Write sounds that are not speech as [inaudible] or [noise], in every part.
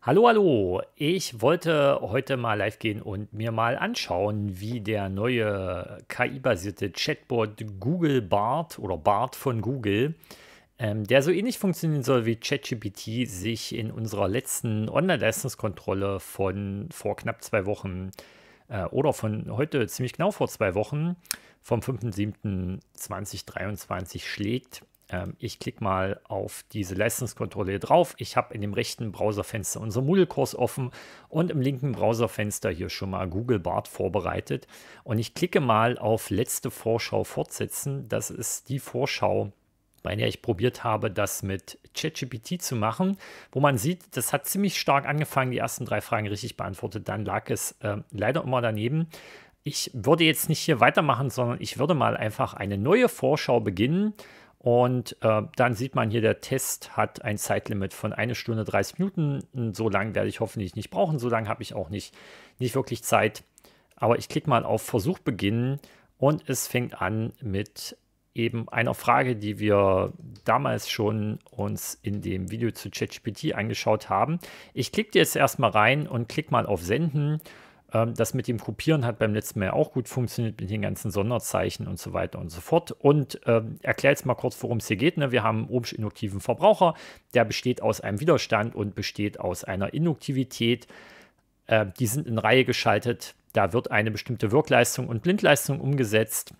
Hallo, hallo! Ich wollte heute mal live gehen und mir mal anschauen, wie der neue KI-basierte Chatbot Google Bart oder Bart von Google, ähm, der so ähnlich funktionieren soll wie ChatGPT, sich in unserer letzten Online-Leistungskontrolle von vor knapp zwei Wochen äh, oder von heute ziemlich genau vor zwei Wochen, vom 5.7.2023 schlägt. Ähm, ich klicke mal auf diese Leistungskontrolle hier drauf. Ich habe in dem rechten Browserfenster unseren Moodle-Kurs offen und im linken Browserfenster hier schon mal Google Bart vorbereitet. Und ich klicke mal auf letzte Vorschau fortsetzen. Das ist die Vorschau, bei der ich probiert habe, das mit ChatGPT zu machen, wo man sieht, das hat ziemlich stark angefangen, die ersten drei Fragen richtig beantwortet, dann lag es äh, leider immer daneben. Ich würde jetzt nicht hier weitermachen, sondern ich würde mal einfach eine neue Vorschau beginnen und äh, dann sieht man hier, der Test hat ein Zeitlimit von 1 Stunde 30 Minuten. so lange werde ich hoffentlich nicht brauchen. So lange habe ich auch nicht, nicht wirklich Zeit. Aber ich klicke mal auf Versuch beginnen und es fängt an mit eben einer Frage, die wir damals schon uns in dem Video zu ChatGPT angeschaut haben. Ich klicke jetzt erstmal rein und klicke mal auf Senden ähm, das mit dem Kopieren hat beim letzten Mal auch gut funktioniert mit den ganzen Sonderzeichen und so weiter und so fort. Und ähm, erkläre jetzt mal kurz, worum es hier geht. Ne? Wir haben einen ohmsch-induktiven Verbraucher, der besteht aus einem Widerstand und besteht aus einer Induktivität. Äh, die sind in Reihe geschaltet. Da wird eine bestimmte Wirkleistung und Blindleistung umgesetzt.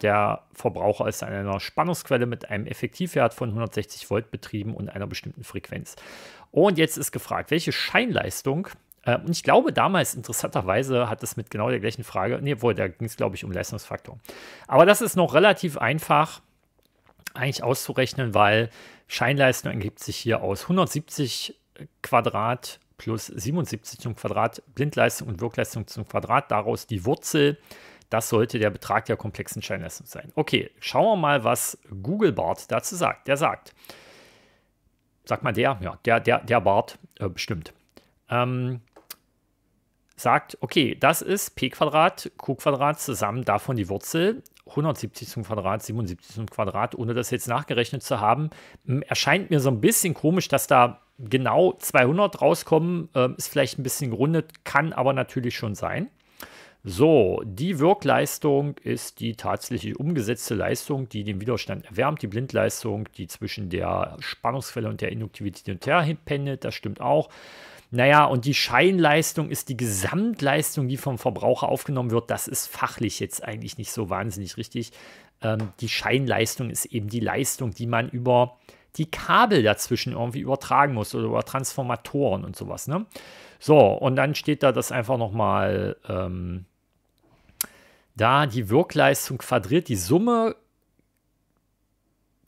Der Verbraucher ist an einer Spannungsquelle mit einem Effektivwert von 160 Volt betrieben und einer bestimmten Frequenz. Und jetzt ist gefragt, welche Scheinleistung äh, und ich glaube, damals interessanterweise hat es mit genau der gleichen Frage, nee, wohl, da ging es, glaube ich, um Leistungsfaktor. Aber das ist noch relativ einfach eigentlich auszurechnen, weil Scheinleistung ergibt sich hier aus 170 Quadrat plus 77 zum Quadrat, Blindleistung und Wirkleistung zum Quadrat, daraus die Wurzel. Das sollte der Betrag der komplexen Scheinleistung sein. Okay, schauen wir mal, was Google Bart dazu sagt. Der sagt, sag mal der, ja, der, der, der Bart äh, bestimmt. Ähm, sagt, okay, das ist p Quadrat, q Quadrat zusammen davon die Wurzel 170 zum Quadrat, 77 zum Quadrat, ohne das jetzt nachgerechnet zu haben, erscheint mir so ein bisschen komisch, dass da genau 200 rauskommen. Ähm, ist vielleicht ein bisschen gerundet, kann aber natürlich schon sein. So, die Wirkleistung ist die tatsächlich umgesetzte Leistung, die den Widerstand erwärmt. Die Blindleistung, die zwischen der Spannungsquelle und der Induktivität hin pendelt, das stimmt auch. Naja, und die Scheinleistung ist die Gesamtleistung, die vom Verbraucher aufgenommen wird. Das ist fachlich jetzt eigentlich nicht so wahnsinnig richtig. Ähm, die Scheinleistung ist eben die Leistung, die man über die Kabel dazwischen irgendwie übertragen muss oder über Transformatoren und sowas. Ne? So, und dann steht da das einfach nochmal ähm, da, die Wirkleistung quadriert die Summe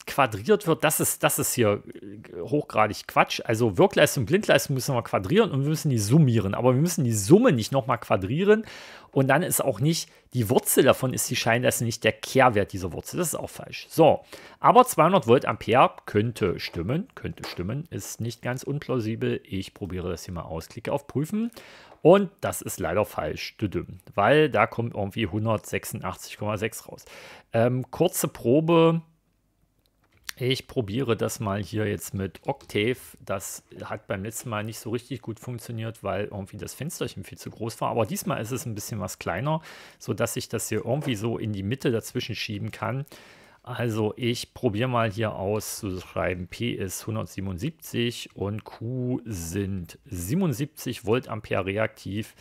quadriert wird, das ist, das ist hier äh, hochgradig Quatsch. Also Wirkleistung, Blindleistung müssen wir quadrieren und wir müssen die summieren. Aber wir müssen die Summe nicht nochmal quadrieren. Und dann ist auch nicht die Wurzel davon, ist die Scheinleistung nicht der Kehrwert dieser Wurzel. Das ist auch falsch. So, aber 200 Volt Ampere könnte stimmen. Könnte stimmen, ist nicht ganz unplausibel. Ich probiere das hier mal aus. Klicke auf Prüfen. Und das ist leider falsch, weil da kommt irgendwie 186,6 raus. Ähm, kurze Probe ich probiere das mal hier jetzt mit Octave. Das hat beim letzten Mal nicht so richtig gut funktioniert, weil irgendwie das Fensterchen viel zu groß war. Aber diesmal ist es ein bisschen was kleiner, sodass ich das hier irgendwie so in die Mitte dazwischen schieben kann. Also ich probiere mal hier aus zu schreiben, P ist 177 und Q sind 77 Volt Ampere reaktiv.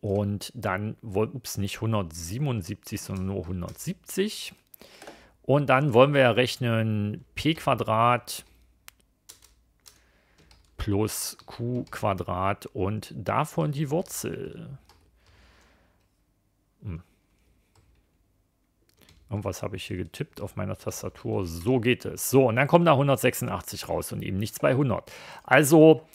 Und dann, ups, nicht 177, sondern nur 170. Und dann wollen wir ja rechnen p Quadrat plus q Quadrat und davon die Wurzel. Hm. Irgendwas habe ich hier getippt auf meiner Tastatur. So geht es. So, und dann kommen da 186 raus und eben nicht 200. Also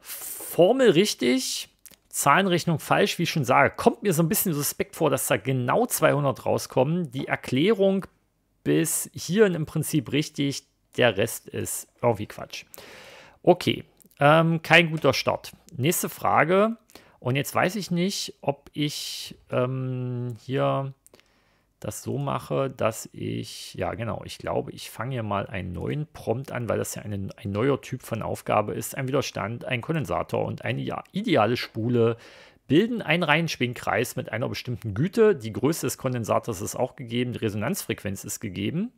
Formel richtig, Zahlenrechnung falsch, wie ich schon sage. Kommt mir so ein bisschen suspekt vor, dass da genau 200 rauskommen. Die Erklärung bis hierhin im Prinzip richtig, der Rest ist irgendwie Quatsch. Okay, ähm, kein guter Start. Nächste Frage. Und jetzt weiß ich nicht, ob ich ähm, hier das so mache, dass ich, ja genau, ich glaube, ich fange hier mal einen neuen Prompt an, weil das ja eine, ein neuer Typ von Aufgabe ist. Ein Widerstand, ein Kondensator und eine ja, ideale Spule bilden einen Reihenschwingkreis mit einer bestimmten Güte. Die Größe des Kondensators ist auch gegeben, die Resonanzfrequenz ist gegeben.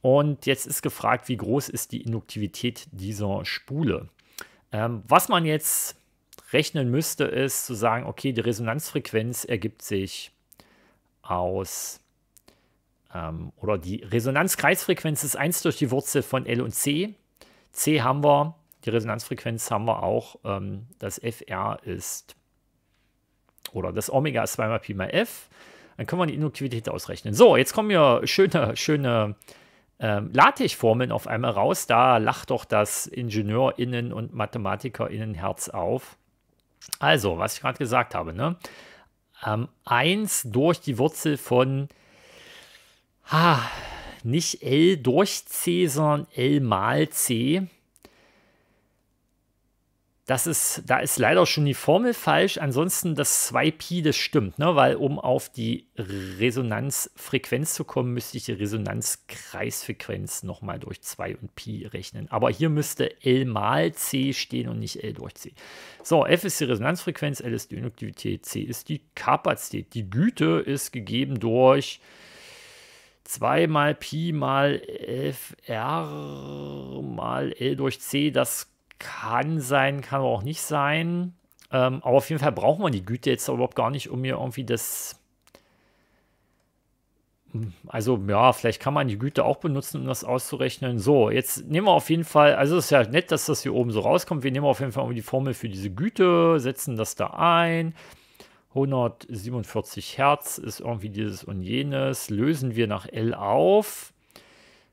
Und jetzt ist gefragt, wie groß ist die Induktivität dieser Spule. Ähm, was man jetzt rechnen müsste, ist zu sagen, okay, die Resonanzfrequenz ergibt sich aus, ähm, oder die Resonanzkreisfrequenz ist 1 durch die Wurzel von L und C. C haben wir, die Resonanzfrequenz haben wir auch, ähm, das FR ist oder das Omega ist 2 mal Pi mal F, dann können wir die Induktivität ausrechnen. So, jetzt kommen ja schöne, schöne ähm, Latech-Formeln auf einmal raus. Da lacht doch das IngenieurInnen und MathematikerInnen-Herz auf. Also, was ich gerade gesagt habe, ne? Ähm, 1 durch die Wurzel von ha, nicht L durch C, sondern L mal C das ist, da ist leider schon die Formel falsch. Ansonsten das 2Pi, das stimmt, ne? weil um auf die Resonanzfrequenz zu kommen, müsste ich die Resonanzkreisfrequenz nochmal durch 2 und Pi rechnen. Aber hier müsste L mal C stehen und nicht L durch C. So, F ist die Resonanzfrequenz, L ist die Induktivität, C ist die Kapazität. Die Güte ist gegeben durch 2 mal Pi mal FR mal L durch C, das kann sein, kann aber auch nicht sein. Ähm, aber auf jeden Fall braucht man die Güte jetzt überhaupt gar nicht, um mir irgendwie das. Hm, also, ja, vielleicht kann man die Güte auch benutzen, um das auszurechnen. So, jetzt nehmen wir auf jeden Fall, also es ist ja nett, dass das hier oben so rauskommt. Wir nehmen auf jeden Fall die Formel für diese Güte, setzen das da ein. 147 Hertz ist irgendwie dieses und jenes. Lösen wir nach L auf.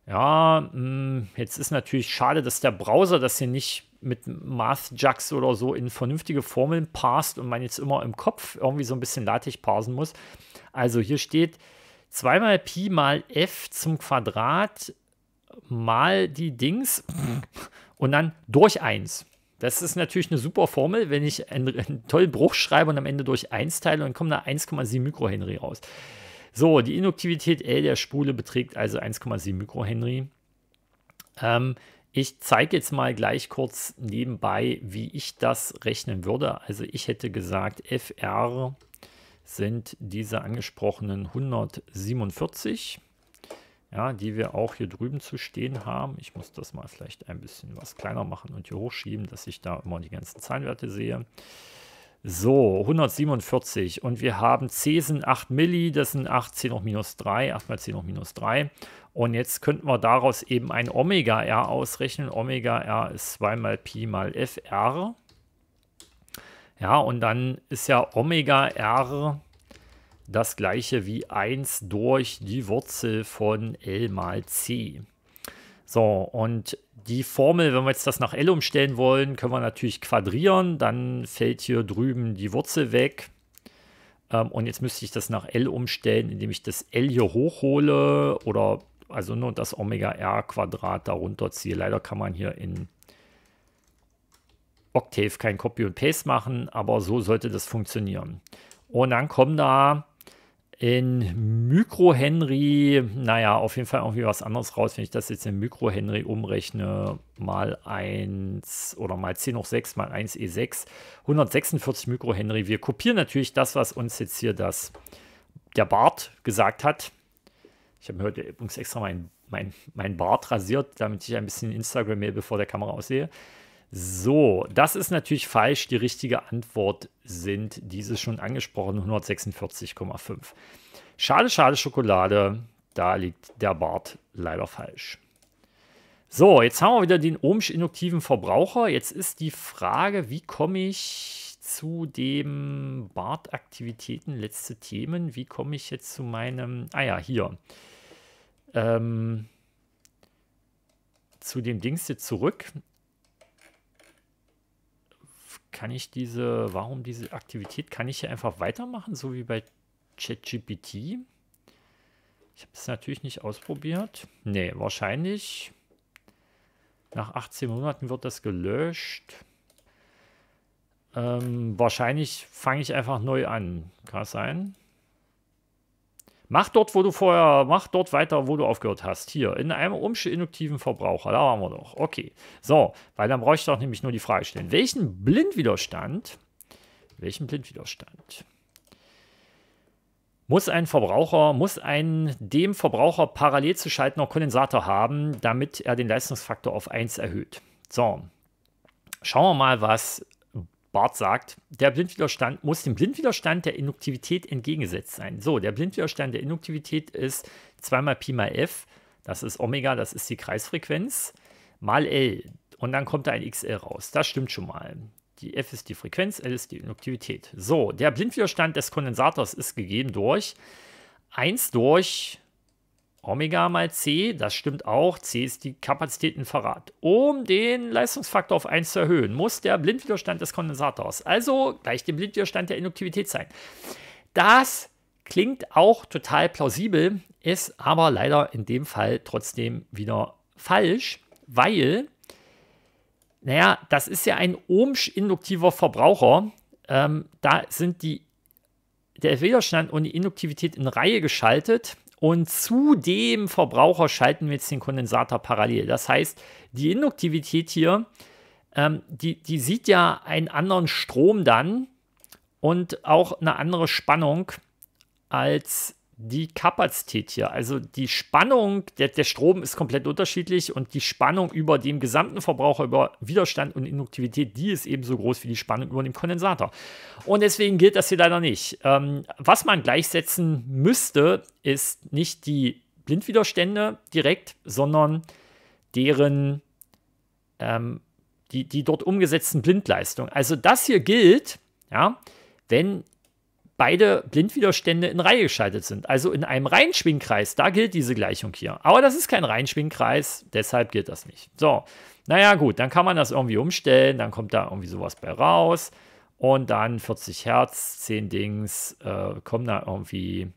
Ja, mh, mm, jetzt ist natürlich schade, dass der Browser das hier nicht mit MathJax oder so in vernünftige Formeln parst und man jetzt immer im Kopf irgendwie so ein bisschen latig parsen muss. Also hier steht 2 mal Pi mal F zum Quadrat mal die Dings und dann durch 1. Das ist natürlich eine super Formel, wenn ich einen, einen tollen Bruch schreibe und am Ende durch 1 teile und komme da 1,7 Mikrohenry raus. So, die Induktivität L der Spule beträgt also 1,7 Mikrohenry. Ähm, ich zeige jetzt mal gleich kurz nebenbei, wie ich das rechnen würde. Also ich hätte gesagt, FR sind diese angesprochenen 147, ja, die wir auch hier drüben zu stehen haben. Ich muss das mal vielleicht ein bisschen was kleiner machen und hier hochschieben, dass ich da immer die ganzen Zahlenwerte sehe. So, 147 und wir haben C sind 8 Milli, das sind 8, C hoch minus 3, 8 mal C hoch minus 3. Und jetzt könnten wir daraus eben ein Omega-R ausrechnen. Omega-R ist 2 mal Pi mal FR. Ja, und dann ist ja Omega-R das gleiche wie 1 durch die Wurzel von L mal C. So, und die Formel, wenn wir jetzt das nach L umstellen wollen, können wir natürlich quadrieren. Dann fällt hier drüben die Wurzel weg. Ähm, und jetzt müsste ich das nach L umstellen, indem ich das L hier hochhole oder also nur das Omega R Quadrat darunter ziehe. Leider kann man hier in Octave kein Copy und Paste machen, aber so sollte das funktionieren. Und dann kommen da in Mikro Henry, naja, auf jeden Fall irgendwie was anderes raus, wenn ich das jetzt in Mikro Henry umrechne, mal 1 oder mal 10 hoch 6 mal 1 E6, 146 Mikro Henry. Wir kopieren natürlich das, was uns jetzt hier das, der Bart gesagt hat. Ich habe mir heute übrigens extra meinen mein, mein Bart rasiert, damit ich ein bisschen Instagram mehr bevor der Kamera aussehe. So, das ist natürlich falsch. Die richtige Antwort sind diese schon angesprochen, 146,5. Schade, schade Schokolade. Da liegt der Bart leider falsch. So, jetzt haben wir wieder den ohmsch induktiven Verbraucher. Jetzt ist die Frage, wie komme ich zu dem Bartaktivitäten, letzte Themen? Wie komme ich jetzt zu meinem... Ah ja, hier. Ähm, zu dem Dingste zurück kann ich diese, warum diese Aktivität, kann ich hier einfach weitermachen, so wie bei ChatGPT? Ich habe es natürlich nicht ausprobiert. Nee, wahrscheinlich nach 18 Monaten wird das gelöscht. Ähm, wahrscheinlich fange ich einfach neu an. Kann sein. Mach dort, wo du vorher, mach dort weiter, wo du aufgehört hast. Hier, in einem Umsch induktiven Verbraucher. Da waren wir doch. Okay. So, weil dann bräuchte ich doch nämlich nur die Frage stellen. Welchen Blindwiderstand, welchen Blindwiderstand muss ein Verbraucher, muss ein dem Verbraucher parallel zu schaltender Kondensator haben, damit er den Leistungsfaktor auf 1 erhöht. So, schauen wir mal, was Barth sagt, der Blindwiderstand muss dem Blindwiderstand der Induktivität entgegengesetzt sein. So, der Blindwiderstand der Induktivität ist 2 mal Pi mal F, das ist Omega, das ist die Kreisfrequenz, mal L. Und dann kommt da ein XL raus. Das stimmt schon mal. Die F ist die Frequenz, L ist die Induktivität. So, der Blindwiderstand des Kondensators ist gegeben durch 1 durch Omega mal C, das stimmt auch. C ist die Kapazitätenverrat. Um den Leistungsfaktor auf 1 zu erhöhen, muss der Blindwiderstand des Kondensators, also gleich dem Blindwiderstand der Induktivität sein. Das klingt auch total plausibel, ist aber leider in dem Fall trotzdem wieder falsch, weil, naja, das ist ja ein ohmsch-induktiver Verbraucher. Ähm, da sind die, der Widerstand und die Induktivität in Reihe geschaltet und zu dem Verbraucher schalten wir jetzt den Kondensator parallel. Das heißt, die Induktivität hier, ähm, die, die sieht ja einen anderen Strom dann und auch eine andere Spannung als die Kapazität hier. Also die Spannung, der, der Strom ist komplett unterschiedlich und die Spannung über dem gesamten Verbraucher, über Widerstand und Induktivität, die ist ebenso groß wie die Spannung über dem Kondensator. Und deswegen gilt das hier leider nicht. Ähm, was man gleichsetzen müsste, ist nicht die Blindwiderstände direkt, sondern deren ähm, die, die dort umgesetzten Blindleistungen. Also das hier gilt, ja, wenn beide Blindwiderstände in Reihe geschaltet sind. Also in einem Reinschwingkreis, da gilt diese Gleichung hier. Aber das ist kein Reinschwingkreis, deshalb gilt das nicht. So, naja gut, dann kann man das irgendwie umstellen, dann kommt da irgendwie sowas bei raus. Und dann 40 Hertz, 10 Dings, äh, kommen da irgendwie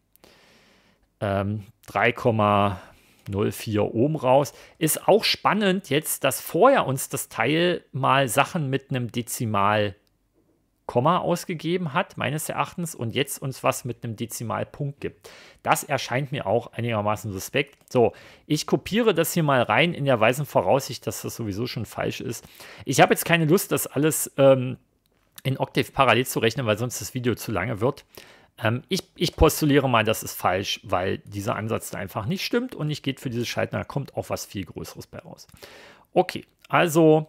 ähm, 3,04 Ohm raus. Ist auch spannend jetzt, dass vorher uns das Teil mal Sachen mit einem Dezimal Komma ausgegeben hat, meines Erachtens, und jetzt uns was mit einem Dezimalpunkt gibt. Das erscheint mir auch einigermaßen suspekt. So, ich kopiere das hier mal rein in der weisen Voraussicht, dass das sowieso schon falsch ist. Ich habe jetzt keine Lust, das alles ähm, in Octave parallel zu rechnen, weil sonst das Video zu lange wird. Ähm, ich, ich, postuliere mal, das ist falsch, weil dieser Ansatz da einfach nicht stimmt und ich gehe für dieses Schalten. Da kommt auch was viel Größeres bei raus. Okay, also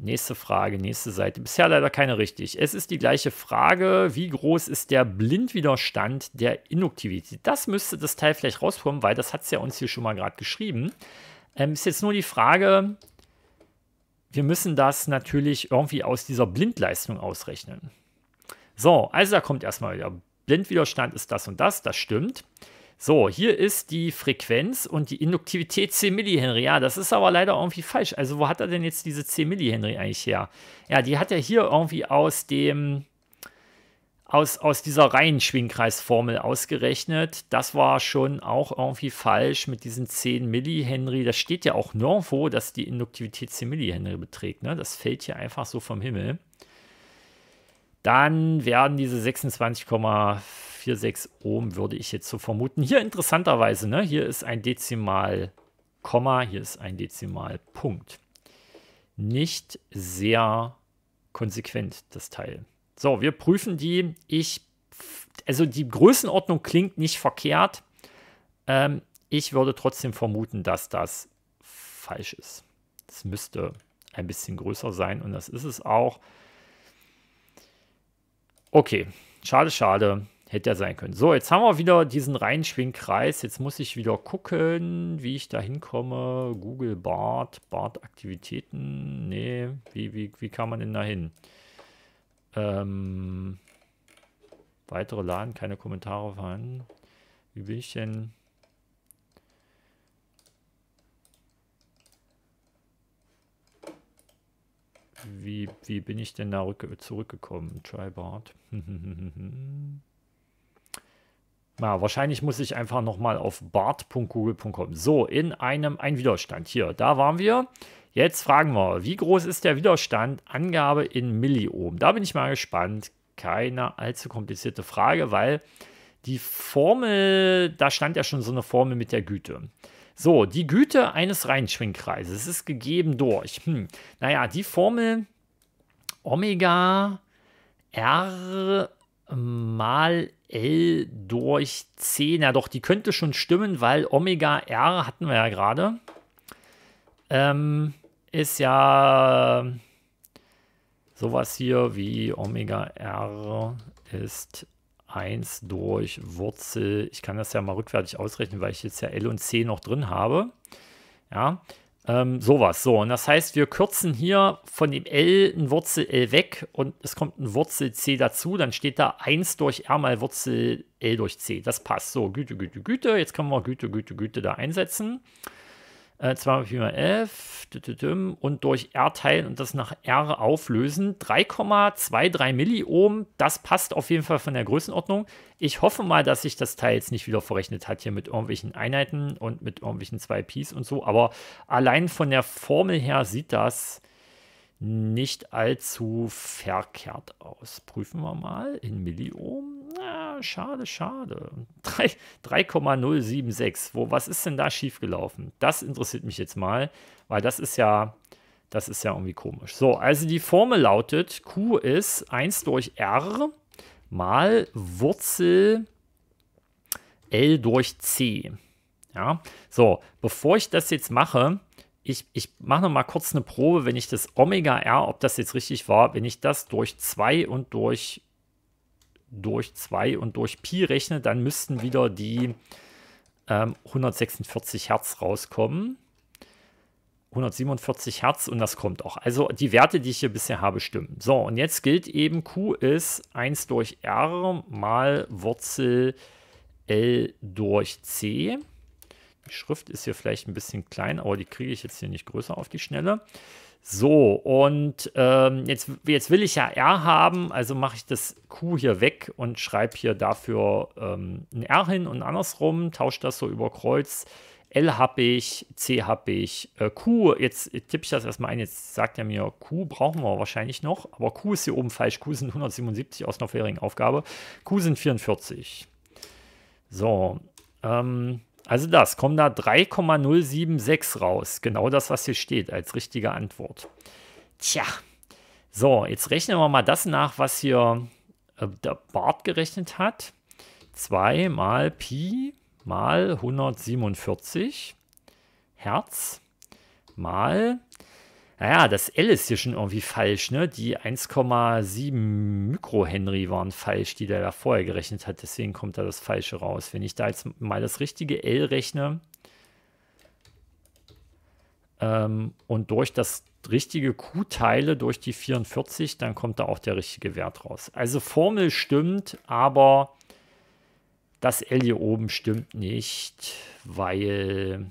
Nächste Frage, nächste Seite. Bisher leider keine richtig. Es ist die gleiche Frage, wie groß ist der Blindwiderstand der Induktivität? Das müsste das Teil vielleicht rauskommen, weil das hat es ja uns hier schon mal gerade geschrieben. Ähm, ist jetzt nur die Frage, wir müssen das natürlich irgendwie aus dieser Blindleistung ausrechnen. So, also da kommt erstmal der Blindwiderstand ist das und das, das stimmt. So, hier ist die Frequenz und die Induktivität 10 mH. Ja, das ist aber leider irgendwie falsch. Also wo hat er denn jetzt diese 10 mH eigentlich her? Ja, die hat er hier irgendwie aus dem aus, aus dieser reinen Schwingkreisformel ausgerechnet. Das war schon auch irgendwie falsch mit diesen 10 mH. Das steht ja auch nirgendwo, dass die Induktivität 10 mH beträgt. Ne? Das fällt hier einfach so vom Himmel. Dann werden diese 26,5 0,46 Ohm würde ich jetzt so vermuten. Hier interessanterweise, ne? hier ist ein Dezimal Komma, hier ist ein Dezimal Punkt. Nicht sehr konsequent, das Teil. So, wir prüfen die. Ich, also die Größenordnung klingt nicht verkehrt. Ähm, ich würde trotzdem vermuten, dass das falsch ist. Es müsste ein bisschen größer sein und das ist es auch. Okay, schade, schade. Hätte ja sein können. So, jetzt haben wir wieder diesen Reinschwingkreis. Jetzt muss ich wieder gucken, wie ich da hinkomme. Google Bart, Bart-Aktivitäten. Nee, wie, wie, wie kann man denn da hin? Ähm, weitere Laden, keine Kommentare vorhanden. Wie bin ich denn... Wie, wie bin ich denn da zurückgekommen? Try Tribart. [laughs] Na, wahrscheinlich muss ich einfach nochmal auf bart.google.com. So, in einem ein Widerstand. Hier, da waren wir. Jetzt fragen wir, wie groß ist der Widerstand? Angabe in Milliohm. Da bin ich mal gespannt. Keine allzu komplizierte Frage, weil die Formel, da stand ja schon so eine Formel mit der Güte. So, die Güte eines Reinschwingkreises ist gegeben durch, hm, naja, die Formel Omega R mal L durch C. Na doch, die könnte schon stimmen, weil Omega R hatten wir ja gerade. Ähm, ist ja äh, sowas hier wie Omega R ist 1 durch Wurzel. Ich kann das ja mal rückwärtig ausrechnen, weil ich jetzt ja L und C noch drin habe. Ja, ähm, sowas, so. Und das heißt, wir kürzen hier von dem L ein Wurzel L weg und es kommt ein Wurzel C dazu. Dann steht da 1 durch R mal Wurzel L durch C. Das passt. So, Güte, Güte, Güte. Jetzt können wir Güte, Güte, Güte da einsetzen äh, 2 mal 4 mal 11 und durch R teilen und das nach R auflösen. 3,23 Milliohm, das passt auf jeden Fall von der Größenordnung. Ich hoffe mal, dass sich das Teil jetzt nicht wieder verrechnet hat hier mit irgendwelchen Einheiten und mit irgendwelchen 2 Pi's und so, aber allein von der Formel her sieht das nicht allzu verkehrt aus. Prüfen wir mal in Milliohm. Na, schade, schade. 3,076. Wo, was ist denn da schiefgelaufen? Das interessiert mich jetzt mal, weil das ist ja, das ist ja irgendwie komisch. So, also die Formel lautet, Q ist 1 durch R mal Wurzel L durch C. Ja, so, bevor ich das jetzt mache, ich, ich mache noch mal kurz eine Probe, wenn ich das Omega R, ob das jetzt richtig war, wenn ich das durch 2 und durch durch 2 und durch Pi rechne, dann müssten wieder die ähm, 146 Hertz rauskommen. 147 Hertz und das kommt auch. Also die Werte, die ich hier bisher habe, stimmen. So, und jetzt gilt eben Q ist 1 durch R mal Wurzel L durch C. Die Schrift ist hier vielleicht ein bisschen klein, aber die kriege ich jetzt hier nicht größer auf die Schnelle. So, und ähm, jetzt, jetzt will ich ja R haben, also mache ich das Q hier weg und schreibe hier dafür ähm, ein R hin und andersrum, tausche das so über Kreuz. L habe ich, C habe ich, äh, Q, jetzt tippe ich das erstmal ein, jetzt sagt er mir, Q brauchen wir wahrscheinlich noch, aber Q ist hier oben falsch, Q sind 177 aus einer vorherigen Aufgabe, Q sind 44. So, ähm, also das, kommen da 3,076 raus. Genau das, was hier steht als richtige Antwort. Tja, so, jetzt rechnen wir mal das nach, was hier äh, der Bart gerechnet hat. 2 mal Pi mal 147 Hertz mal naja, das L ist hier schon irgendwie falsch, ne? Die 1,7 Mikrohenry waren falsch, die der da vorher gerechnet hat. Deswegen kommt da das Falsche raus. Wenn ich da jetzt mal das richtige L rechne ähm, und durch das richtige Q teile, durch die 44, dann kommt da auch der richtige Wert raus. Also Formel stimmt, aber das L hier oben stimmt nicht, weil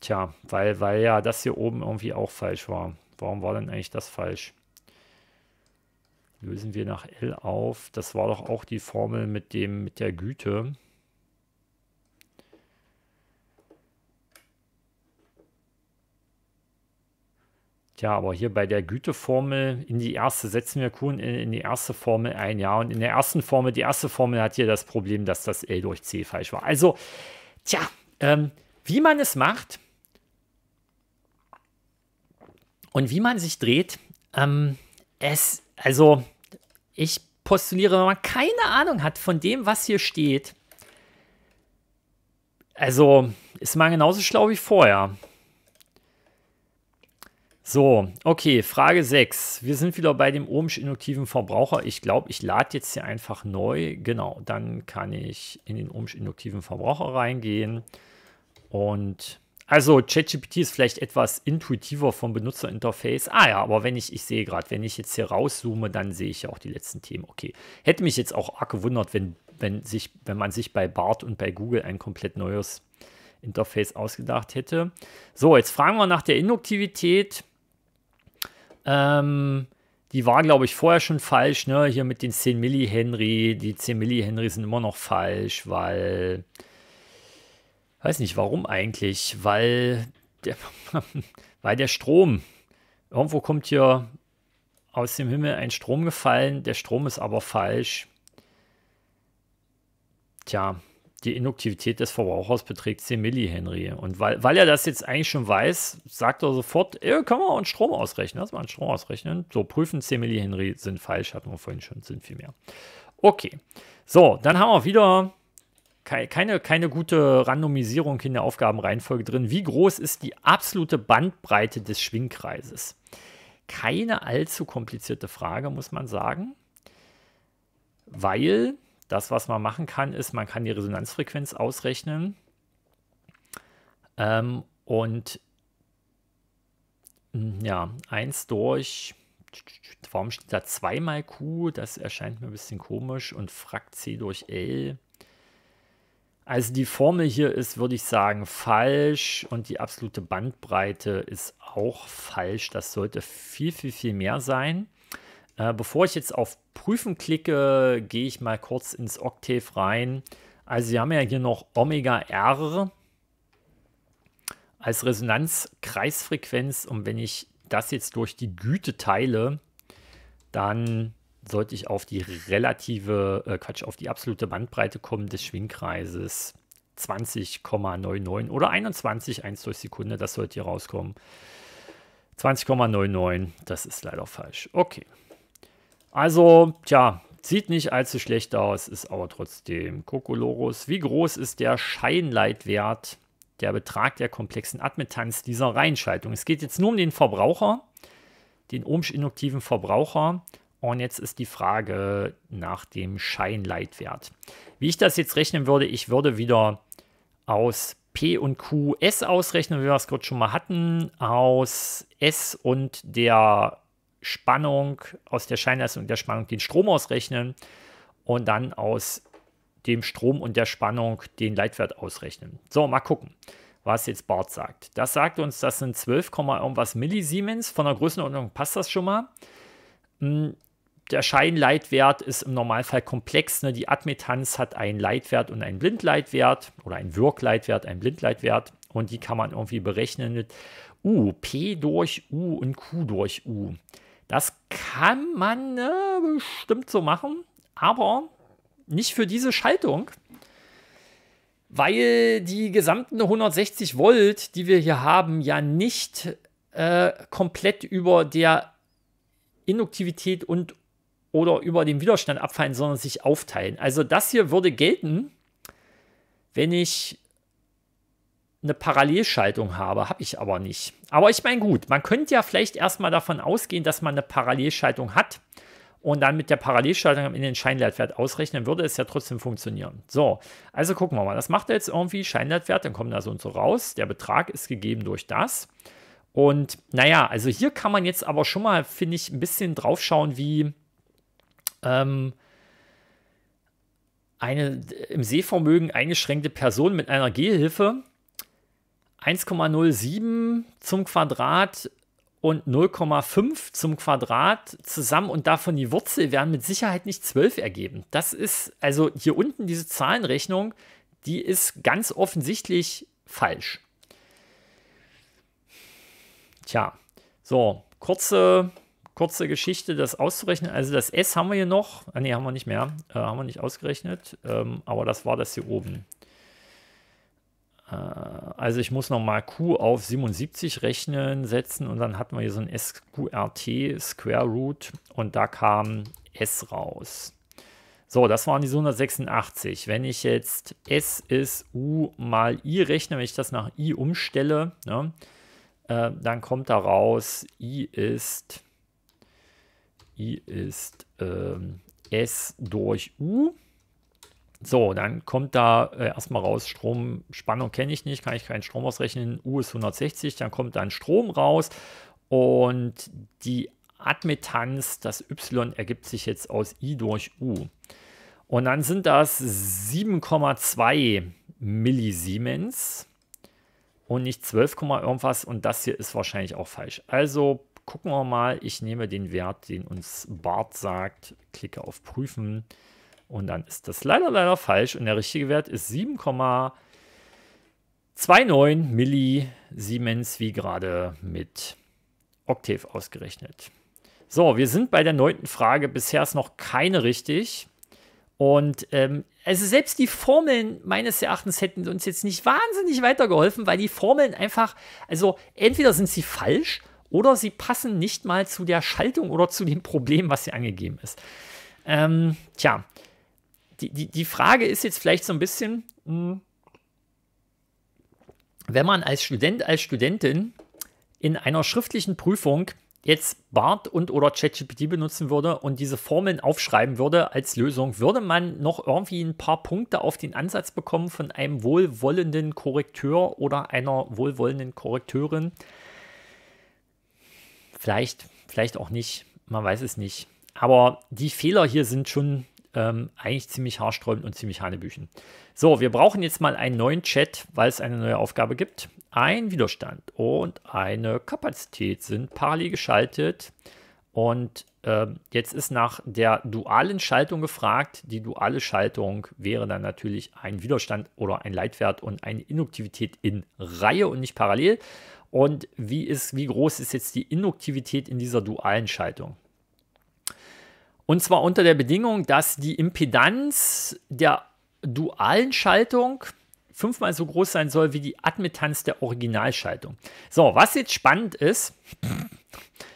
Tja, weil, weil ja das hier oben irgendwie auch falsch war. Warum war denn eigentlich das falsch? Lösen wir nach L auf. Das war doch auch die Formel mit, dem, mit der Güte. Tja, aber hier bei der Güteformel in die erste setzen wir Kuhn in, in, die erste Formel ein, ja. Und in der ersten Formel, die erste Formel hat hier das Problem, dass das L durch C falsch war. Also, tja, ähm, wie man es macht, und wie man sich dreht, ähm, es, also ich postuliere, wenn man keine Ahnung hat von dem, was hier steht, also ist man genauso schlau wie vorher. So, okay, Frage 6. Wir sind wieder bei dem ohmisch-induktiven Verbraucher. Ich glaube, ich lade jetzt hier einfach neu. Genau, dann kann ich in den ohmisch-induktiven Verbraucher reingehen und also ChatGPT ist vielleicht etwas intuitiver vom Benutzerinterface. Ah ja, aber wenn ich, ich sehe gerade, wenn ich jetzt hier rauszoome, dann sehe ich ja auch die letzten Themen. Okay. Hätte mich jetzt auch arg gewundert, wenn, wenn, sich, wenn man sich bei Bart und bei Google ein komplett neues Interface ausgedacht hätte. So, jetzt fragen wir nach der Induktivität. Ähm, die war, glaube ich, vorher schon falsch, ne? Hier mit den 10 Millihenry. Die 10 Millihenry sind immer noch falsch, weil Weiß nicht, warum eigentlich? Weil der, [laughs] weil der Strom, irgendwo kommt hier aus dem Himmel ein Strom gefallen, der Strom ist aber falsch. Tja, die Induktivität des Verbrauchers beträgt 10 Millihenry. Und weil, weil er das jetzt eigentlich schon weiß, sagt er sofort, ey, können wir einen Strom ausrechnen. Lass mal einen Strom ausrechnen. So, prüfen 10 Millihenry sind falsch, hatten wir vorhin schon, sind viel mehr. Okay, so, dann haben wir wieder keine, keine gute Randomisierung in der Aufgabenreihenfolge drin. Wie groß ist die absolute Bandbreite des Schwingkreises? Keine allzu komplizierte Frage, muss man sagen, weil das, was man machen kann, ist, man kann die Resonanzfrequenz ausrechnen ähm, und hm, ja, 1 durch, warum steht da 2 mal Q? Das erscheint mir ein bisschen komisch und Frakt C durch L also die Formel hier ist, würde ich sagen, falsch und die absolute Bandbreite ist auch falsch. Das sollte viel, viel, viel mehr sein. Äh, bevor ich jetzt auf Prüfen klicke, gehe ich mal kurz ins Octave rein. Also wir haben ja hier noch Omega R als Resonanzkreisfrequenz und wenn ich das jetzt durch die Güte teile, dann sollte ich auf die relative, äh, Quatsch, auf die absolute Bandbreite kommen des Schwingkreises 20,99 oder 21, 1 durch Sekunde, das sollte hier rauskommen. 20,99, das ist leider falsch. Okay. Also, tja, sieht nicht allzu schlecht aus, ist aber trotzdem Kokolorus. Wie groß ist der Scheinleitwert, der Betrag der komplexen Admittanz dieser Reihenschaltung? Es geht jetzt nur um den Verbraucher, den ohmsch-induktiven Verbraucher und jetzt ist die Frage nach dem Scheinleitwert. Wie ich das jetzt rechnen würde, ich würde wieder aus P und Q S ausrechnen, wie wir es gerade schon mal hatten, aus S und der Spannung, aus der Scheinleistung und der Spannung den Strom ausrechnen und dann aus dem Strom und der Spannung den Leitwert ausrechnen. So, mal gucken, was jetzt Bart sagt. Das sagt uns, das sind 12, irgendwas Millisiemens. Von der Größenordnung passt das schon mal. Hm, der Scheinleitwert ist im Normalfall komplex. Ne? Die Admittanz hat einen Leitwert und einen Blindleitwert oder einen Wirkleitwert, einen Blindleitwert. Und die kann man irgendwie berechnen mit U, P durch U und Q durch U. Das kann man ne, bestimmt so machen, aber nicht für diese Schaltung, weil die gesamten 160 Volt, die wir hier haben, ja nicht äh, komplett über der Induktivität und oder über den Widerstand abfallen, sondern sich aufteilen. Also das hier würde gelten, wenn ich eine Parallelschaltung habe, habe ich aber nicht. Aber ich meine, gut, man könnte ja vielleicht erstmal davon ausgehen, dass man eine Parallelschaltung hat und dann mit der Parallelschaltung in den Scheinleitwert ausrechnen, würde es ja trotzdem funktionieren. So, also gucken wir mal. Das macht jetzt irgendwie Scheinleitwert, dann kommen da so und so raus. Der Betrag ist gegeben durch das. Und naja, also hier kann man jetzt aber schon mal, finde ich, ein bisschen drauf schauen, wie ähm, eine im Sehvermögen eingeschränkte Person mit einer Gehhilfe 1,07 zum Quadrat und 0,5 zum Quadrat zusammen und davon die Wurzel werden mit Sicherheit nicht 12 ergeben. Das ist also hier unten diese Zahlenrechnung, die ist ganz offensichtlich falsch. Tja, so, kurze kurze Geschichte, das auszurechnen. Also das S haben wir hier noch. Ah, nee, haben wir nicht mehr. Äh, haben wir nicht ausgerechnet. Ähm, aber das war das hier oben. Äh, also ich muss nochmal Q auf 77 rechnen, setzen und dann hatten wir hier so ein SQRT, Square Root und da kam S raus. So, das waren die 186. Wenn ich jetzt S ist U mal I rechne, wenn ich das nach I umstelle, ne, äh, dann kommt da raus, I ist i ist ähm, S durch U. So, dann kommt da äh, erstmal raus, Strom, Spannung kenne ich nicht, kann ich keinen Strom ausrechnen. U ist 160, dann kommt dann Strom raus und die Admittanz, das Y ergibt sich jetzt aus I durch U. Und dann sind das 7,2 Millisiemens und nicht 12, irgendwas. Und das hier ist wahrscheinlich auch falsch. Also gucken wir mal. Ich nehme den Wert, den uns Bart sagt, klicke auf Prüfen und dann ist das leider, leider falsch und der richtige Wert ist 7,29 Millisiemens, wie gerade mit Octave ausgerechnet. So, wir sind bei der neunten Frage. Bisher ist noch keine richtig. Und ähm, also selbst die Formeln meines Erachtens hätten uns jetzt nicht wahnsinnig weitergeholfen, weil die Formeln einfach, also entweder sind sie falsch oder sie passen nicht mal zu der Schaltung oder zu dem Problem, was hier angegeben ist. Ähm, tja, die, die, die Frage ist jetzt vielleicht so ein bisschen, mh, hm, wenn man als Student, als Studentin in einer schriftlichen Prüfung jetzt BART und oder ChatGPT benutzen würde und diese Formeln aufschreiben würde als Lösung, würde man noch irgendwie ein paar Punkte auf den Ansatz bekommen von einem wohlwollenden Korrekteur oder einer wohlwollenden Korrekteurin, Vielleicht, vielleicht auch nicht. Man weiß es nicht. Aber die Fehler hier sind schon ähm, eigentlich ziemlich haarsträubend und ziemlich hanebüchen. So, wir brauchen jetzt mal einen neuen Chat, weil es eine neue Aufgabe gibt. Ein Widerstand und eine Kapazität sind parallel geschaltet. Und äh, jetzt ist nach der dualen Schaltung gefragt. Die duale Schaltung wäre dann natürlich ein Widerstand oder ein Leitwert und eine Induktivität in Reihe und nicht parallel. Und wie, ist, wie groß ist jetzt die Induktivität in dieser dualen Schaltung? Und zwar unter der Bedingung, dass die Impedanz der dualen Schaltung fünfmal so groß sein soll wie die Admittanz der Originalschaltung. So, was jetzt spannend ist, [laughs]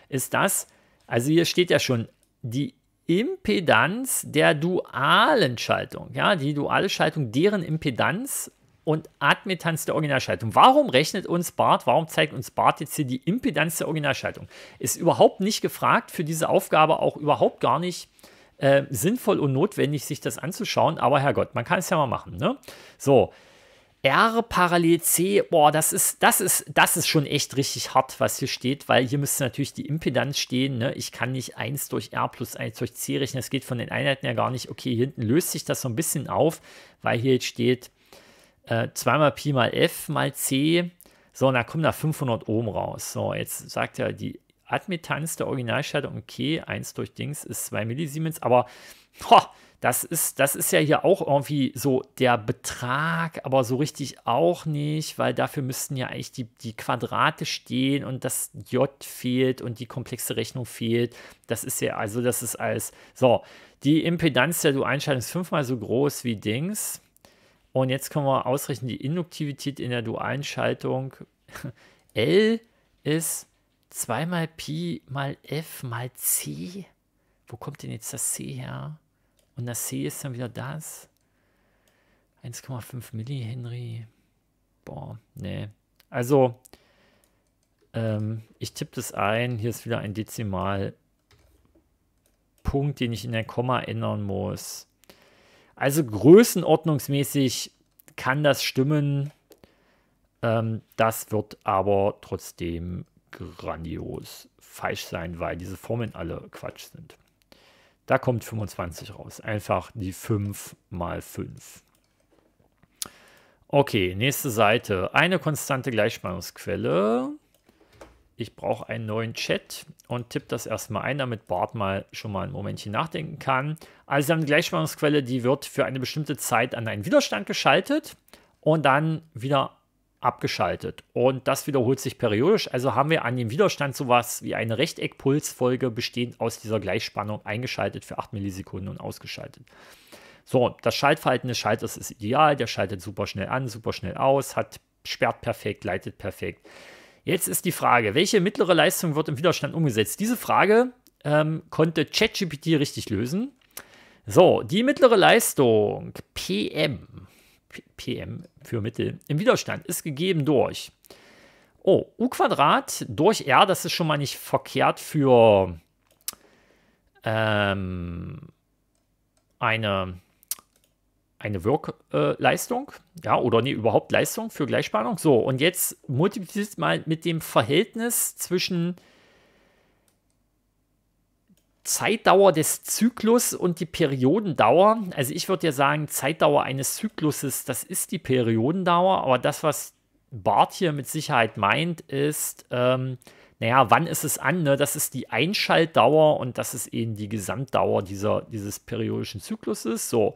ist das, also hier steht ja schon, die Impedanz der dualen Schaltung, ja, die duale Schaltung, deren Impedanz und Admittanz der Originalschaltung. Warum rechnet uns BART, warum zeigt uns BART jetzt hier die Impedanz der Originalschaltung? Ist überhaupt nicht gefragt, für diese Aufgabe auch überhaupt gar nicht äh, sinnvoll und notwendig, sich das anzuschauen, aber Herrgott, man kann es ja mal machen. Ne? So, R parallel C, boah, das ist, das ist, das ist schon echt richtig hart, was hier steht, weil hier müsste natürlich die Impedanz stehen. Ne? Ich kann nicht 1 durch R plus 1 durch C rechnen, das geht von den Einheiten ja gar nicht. Okay, hier hinten löst sich das so ein bisschen auf, weil hier jetzt steht äh, 2 mal Pi mal F mal C. So, und da kommen da 500 Ohm raus. So, jetzt sagt er, die Admittanz der Originalschaltung, okay, 1 durch Dings ist 2 Millisiemens, aber ho, das, ist, das ist ja hier auch irgendwie so der Betrag, aber so richtig auch nicht, weil dafür müssten ja eigentlich die, die Quadrate stehen und das J fehlt und die komplexe Rechnung fehlt. Das ist ja, also das ist alles. So, die Impedanz der Du-Einschaltung ist fünfmal so groß wie Dings. Und jetzt können wir ausrechnen, die Induktivität in der dualen Schaltung [laughs] L ist 2 mal Pi mal F mal C. Wo kommt denn jetzt das C her? Und das C ist dann wieder das. 1,5 Millihenry. Boah, nee. Also, ähm, ich tippe das ein. Hier ist wieder ein Dezimalpunkt, den ich in der Komma ändern muss. Also größenordnungsmäßig kann das stimmen. Ähm, das wird aber trotzdem grandios falsch sein, weil diese Formeln alle Quatsch sind. Da kommt 25 raus. Einfach die 5 mal 5. Okay, nächste Seite. Eine konstante Gleichspannungsquelle ich brauche einen neuen Chat und tippe das erstmal ein, damit Bart mal schon mal ein Momentchen nachdenken kann. Also wir haben eine Gleichspannungsquelle, die wird für eine bestimmte Zeit an einen Widerstand geschaltet und dann wieder abgeschaltet. Und das wiederholt sich periodisch. Also haben wir an dem Widerstand sowas wie eine Rechteckpulsfolge bestehend aus dieser Gleichspannung eingeschaltet für 8 Millisekunden und ausgeschaltet. So, das Schaltverhalten des Schalters ist ideal. Der schaltet super schnell an, super schnell aus, hat sperrt perfekt, leitet perfekt. Jetzt ist die Frage, welche mittlere Leistung wird im Widerstand umgesetzt? Diese Frage ähm, konnte ChatGPT richtig lösen. So, die mittlere Leistung PM, PM für Mittel im Widerstand ist gegeben durch Oh, U Quadrat durch R, das ist schon mal nicht verkehrt für ähm, eine eine Wirkleistung, äh, ja, oder nee, überhaupt Leistung für Gleichspannung. So, und jetzt multipliziert mal mit dem Verhältnis zwischen Zeitdauer des Zyklus und die Periodendauer. Also ich würde ja sagen, Zeitdauer eines Zykluses, das ist die Periodendauer, aber das, was Bart hier mit Sicherheit meint, ist, ähm, naja, wann ist es an? Ne? Das ist die Einschaltdauer und das ist eben die Gesamtdauer dieser, dieses periodischen Zykluses. So,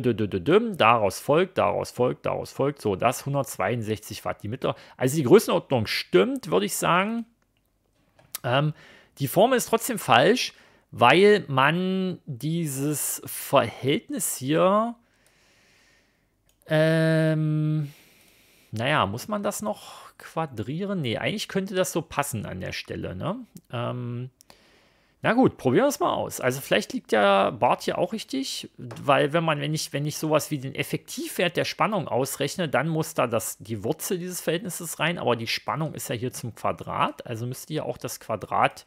daraus folgt, daraus folgt, daraus folgt, so das 162 Watt, die Mitte. Also die Größenordnung stimmt, würde ich sagen. Ähm, die Formel ist trotzdem falsch, weil man dieses Verhältnis hier, ähm, naja, muss man das noch quadrieren? Nee, eigentlich könnte das so passen an der Stelle, ne? Ähm, na gut, probieren wir es mal aus. Also vielleicht liegt der Bart hier auch richtig, weil wenn man, wenn ich, wenn ich sowas wie den Effektivwert der Spannung ausrechne, dann muss da das, die Wurzel dieses Verhältnisses rein, aber die Spannung ist ja hier zum Quadrat, also müsste ja auch das Quadrat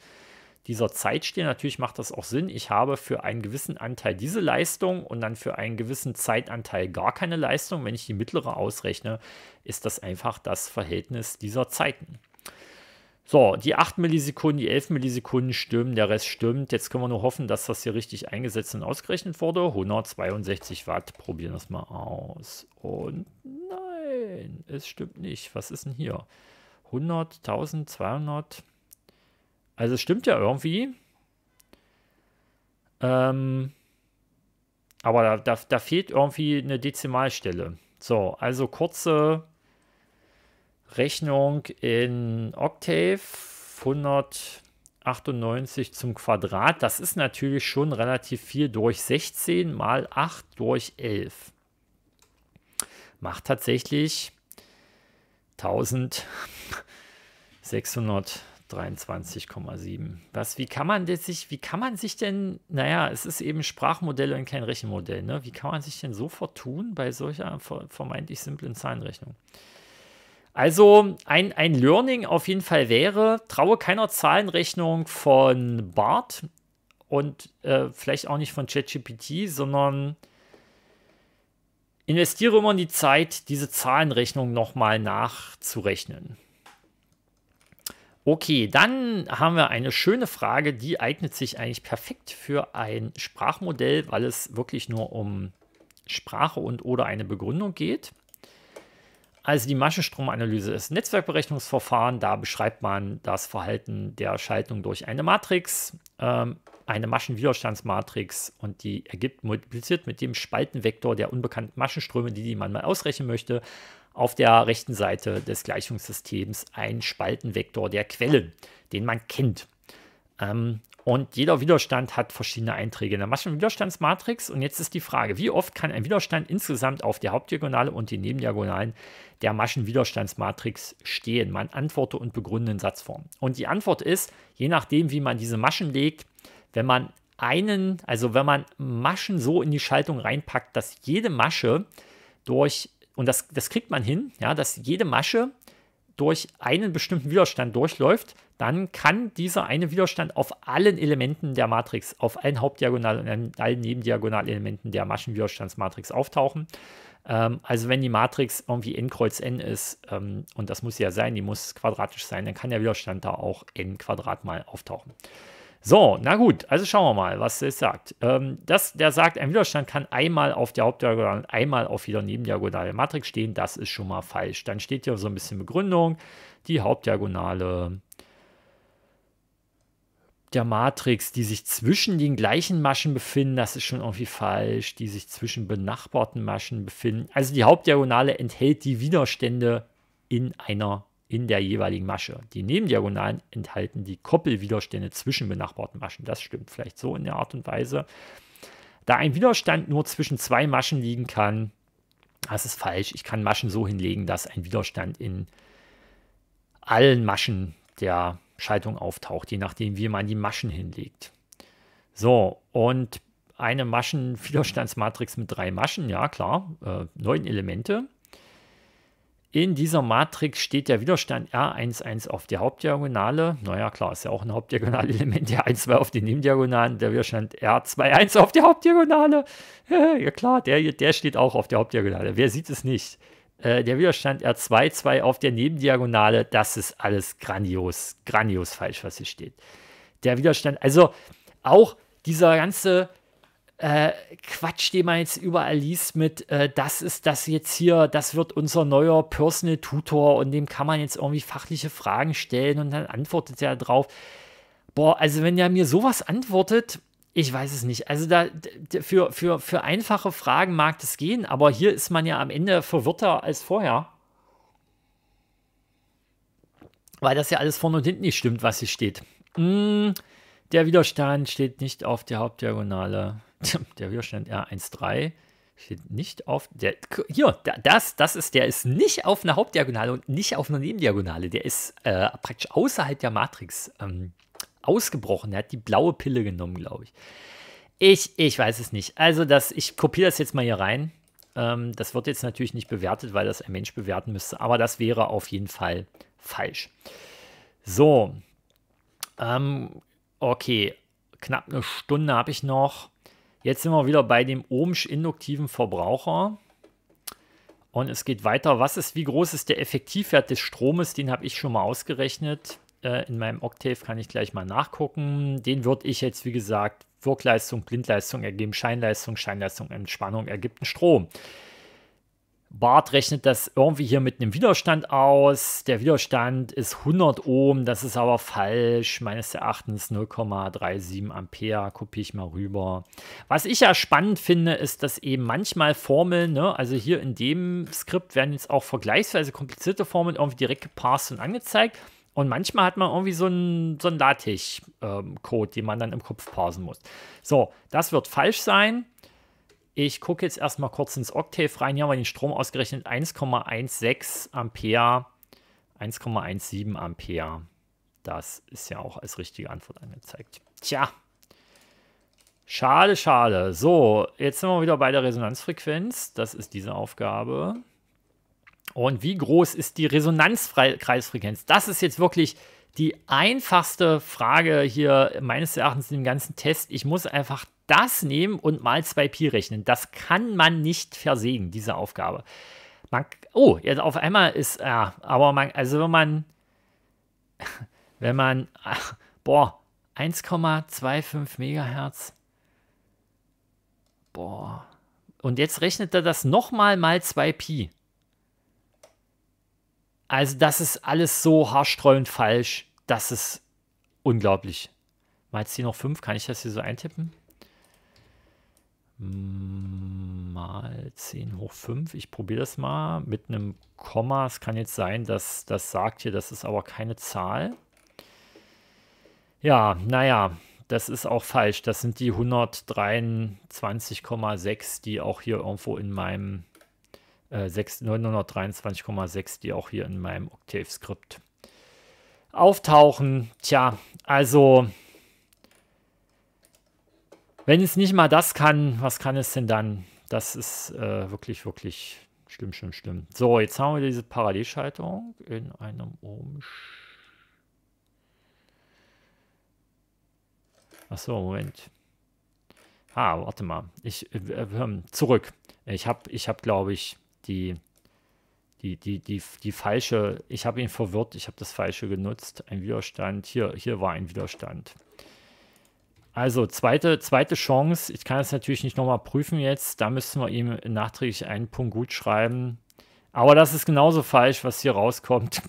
dieser Zeit stehen. Natürlich macht das auch Sinn. Ich habe für einen gewissen Anteil diese Leistung und dann für einen gewissen Zeitanteil gar keine Leistung. Wenn ich die mittlere ausrechne, ist das einfach das Verhältnis dieser Zeiten. So, die 8 Millisekunden, die 11 Millisekunden stimmen, der Rest stimmt. Jetzt können wir nur hoffen, dass das hier richtig eingesetzt und ausgerechnet wurde. 162 Watt, probieren wir das mal aus. Und nein, es stimmt nicht. Was ist denn hier? 100, 1200. Also es stimmt ja irgendwie. Ähm, aber da, da, da fehlt irgendwie eine Dezimalstelle. So, also kurze Rechnung in Octave 198 zum Quadrat. Das ist natürlich schon relativ viel durch 16 mal 8 durch 11. Macht tatsächlich 1623,7. Was, wie kann man das sich, wie kann man sich denn, naja, es ist eben Sprachmodell und kein Rechenmodell, ne? Wie kann man sich denn so vertun bei solcher vermeintlich simplen Zahlenrechnung? Also ein, ein Learning auf jeden Fall wäre, traue keiner Zahlenrechnung von BART und äh, vielleicht auch nicht von ChatGPT, sondern investiere immer in die Zeit, diese Zahlenrechnung nochmal nachzurechnen. Okay, dann haben wir eine schöne Frage, die eignet sich eigentlich perfekt für ein Sprachmodell, weil es wirklich nur um Sprache und oder eine Begründung geht. Also die Maschenstromanalyse ist ein Netzwerkberechnungsverfahren. Da beschreibt man das Verhalten der Schaltung durch eine Matrix, ähm, eine Maschenwiderstandsmatrix und die ergibt multipliziert mit dem Spaltenvektor der unbekannten Maschenströme, die, die man mal ausrechnen möchte, auf der rechten Seite des Gleichungssystems einen Spaltenvektor der Quellen, den man kennt. Ähm, und jeder Widerstand hat verschiedene Einträge in der Maschenwiderstandsmatrix. Und jetzt ist die Frage, wie oft kann ein Widerstand insgesamt auf der Hauptdiagonale und den Nebendiagonalen der Maschenwiderstandsmatrix stehen? Man antworte und begründe in Satzform. Und die Antwort ist, je nachdem, wie man diese Maschen legt, wenn man einen, also wenn man Maschen so in die Schaltung reinpackt, dass jede Masche durch, und das, das kriegt man hin, ja, dass jede Masche durch einen bestimmten Widerstand durchläuft, dann kann dieser eine Widerstand auf allen Elementen der Matrix, auf allen Hauptdiagonal- und allen Nebendiagonalelementen der Maschenwiderstandsmatrix auftauchen. Ähm, also wenn die Matrix irgendwie n kreuz n ist, ähm, und das muss ja sein, die muss quadratisch sein, dann kann der Widerstand da auch n Quadrat mal auftauchen. So, na gut, also schauen wir mal, was es sagt. Ähm, das, der sagt, ein Widerstand kann einmal auf der Hauptdiagonale und einmal auf jeder Nebendiagonale Matrix stehen. Das ist schon mal falsch. Dann steht hier so ein bisschen Begründung. Die Hauptdiagonale der Matrix, die sich zwischen den gleichen Maschen befinden, das ist schon irgendwie falsch, die sich zwischen benachbarten Maschen befinden. Also die Hauptdiagonale enthält die Widerstände in einer in der jeweiligen Masche. Die Nebendiagonalen enthalten die Koppelwiderstände zwischen benachbarten Maschen. Das stimmt vielleicht so in der Art und Weise. Da ein Widerstand nur zwischen zwei Maschen liegen kann, das ist falsch. Ich kann Maschen so hinlegen, dass ein Widerstand in allen Maschen der Schaltung auftaucht, je nachdem, wie man die Maschen hinlegt. So, und eine Maschenwiderstandsmatrix mit drei Maschen, ja klar, äh, neun Elemente. In dieser Matrix steht der Widerstand R11 auf der Hauptdiagonale. Naja, klar, ist ja auch ein Hauptdiagonalelement. [laughs] Der 1, 2 auf den Nebendiagonalen, der Widerstand R21 auf der Hauptdiagonale. [laughs] ja klar, der, der steht auch auf der Hauptdiagonale. Wer sieht es nicht? Äh, der Widerstand R2-2 auf der Nebendiagonale, das ist alles grandios, grandios falsch, was hier steht. Der Widerstand, also auch dieser ganze äh, Quatsch, den man jetzt überall liest mit, äh, das ist das jetzt hier, das wird unser neuer Personal Tutor und dem kann man jetzt irgendwie fachliche Fragen stellen und dann antwortet er drauf. Boah, also wenn er mir sowas antwortet, ich weiß es nicht. Also da für, für, für einfache Fragen mag das gehen, aber hier ist man ja am Ende verwirrter als vorher. Weil das ja alles vorne und hinten nicht stimmt, was hier steht. Mm, der Widerstand steht nicht auf der Hauptdiagonale. Der Widerstand R13 steht nicht auf der. Hier, das, das ist, der ist nicht auf einer Hauptdiagonale und nicht auf einer Nebendiagonale. Der ist äh, praktisch außerhalb der Matrix. Ähm, ausgebrochen. Er hat die blaue Pille genommen, glaube ich. Ich, ich weiß es nicht. Also, das, ich kopiere das jetzt mal hier rein. Ähm, das wird jetzt natürlich nicht bewertet, weil das ein Mensch bewerten müsste, aber das wäre auf jeden Fall falsch. So. Ähm, okay. Knapp eine Stunde habe ich noch. Jetzt sind wir wieder bei dem Ohmsch-induktiven Verbraucher. Und es geht weiter. Was ist, wie groß ist der Effektivwert des Stromes? Den habe ich schon mal ausgerechnet. Äh, in meinem Octave, kann ich gleich mal nachgucken. Den würde ich jetzt, wie gesagt, Wirkleistung, Blindleistung ergeben, Scheinleistung, Scheinleistung, Entspannung ergibt einen Strom. Bart rechnet das irgendwie hier mit einem Widerstand aus. Der Widerstand ist 100 Ohm, das ist aber falsch. Meines Erachtens 0,37 Ampere, kopiere ich mal rüber. Was ich ja spannend finde, ist, dass eben manchmal Formeln, ne, also hier in dem Skript werden jetzt auch vergleichsweise komplizierte Formeln irgendwie direkt gepasst und angezeigt. Und manchmal hat man irgendwie so einen so LaTeX-Code, ähm, den man dann im Kopf parsen muss. So, das wird falsch sein. Ich gucke jetzt erstmal kurz ins Octave rein. Hier haben wir den Strom ausgerechnet 1,16 Ampere, 1,17 Ampere. Das ist ja auch als richtige Antwort angezeigt. Tja, schade, schade. So, jetzt sind wir wieder bei der Resonanzfrequenz. Das ist diese Aufgabe. Und wie groß ist die Resonanzkreisfrequenz? Das ist jetzt wirklich die einfachste Frage hier meines Erachtens in dem ganzen Test. Ich muss einfach das nehmen und mal 2 Pi rechnen. Das kann man nicht versägen, diese Aufgabe. Man, oh, jetzt auf einmal ist, ja, ah, aber man, also wenn man, [laughs] wenn man, ach, boah, 1,25 Megahertz. Boah. Und jetzt rechnet er das nochmal mal 2 Pi. Also das ist alles so haarsträubend falsch. Das ist unglaublich. Malz hier noch 5? Kann ich das hier so eintippen? Hm, mal 10 hoch 5. Ich probiere das mal mit einem Komma. Es kann jetzt sein, dass das sagt hier, das ist aber keine Zahl. Ja, naja, das ist auch falsch. Das sind die 123,6, die auch hier irgendwo in meinem äh, 923,6, die auch hier in meinem Octave-Skript auftauchen. Tja, also wenn es nicht mal das kann, was kann es denn dann? Das ist äh, wirklich, wirklich schlimm, schlimm, schlimm. So, jetzt haben wir diese Parallelschaltung in einem Umstand. Achso, Moment. Ah, warte mal. Ich äh, äh zurück. Ich habe, ich hab, glaube ich, die, die, die, die, die falsche, ich habe ihn verwirrt, ich habe das falsche genutzt. Ein Widerstand, hier, hier war ein Widerstand. Also zweite, zweite Chance, ich kann es natürlich nicht nochmal prüfen jetzt, da müssen wir ihm nachträglich einen Punkt gut schreiben. Aber das ist genauso falsch, was hier rauskommt.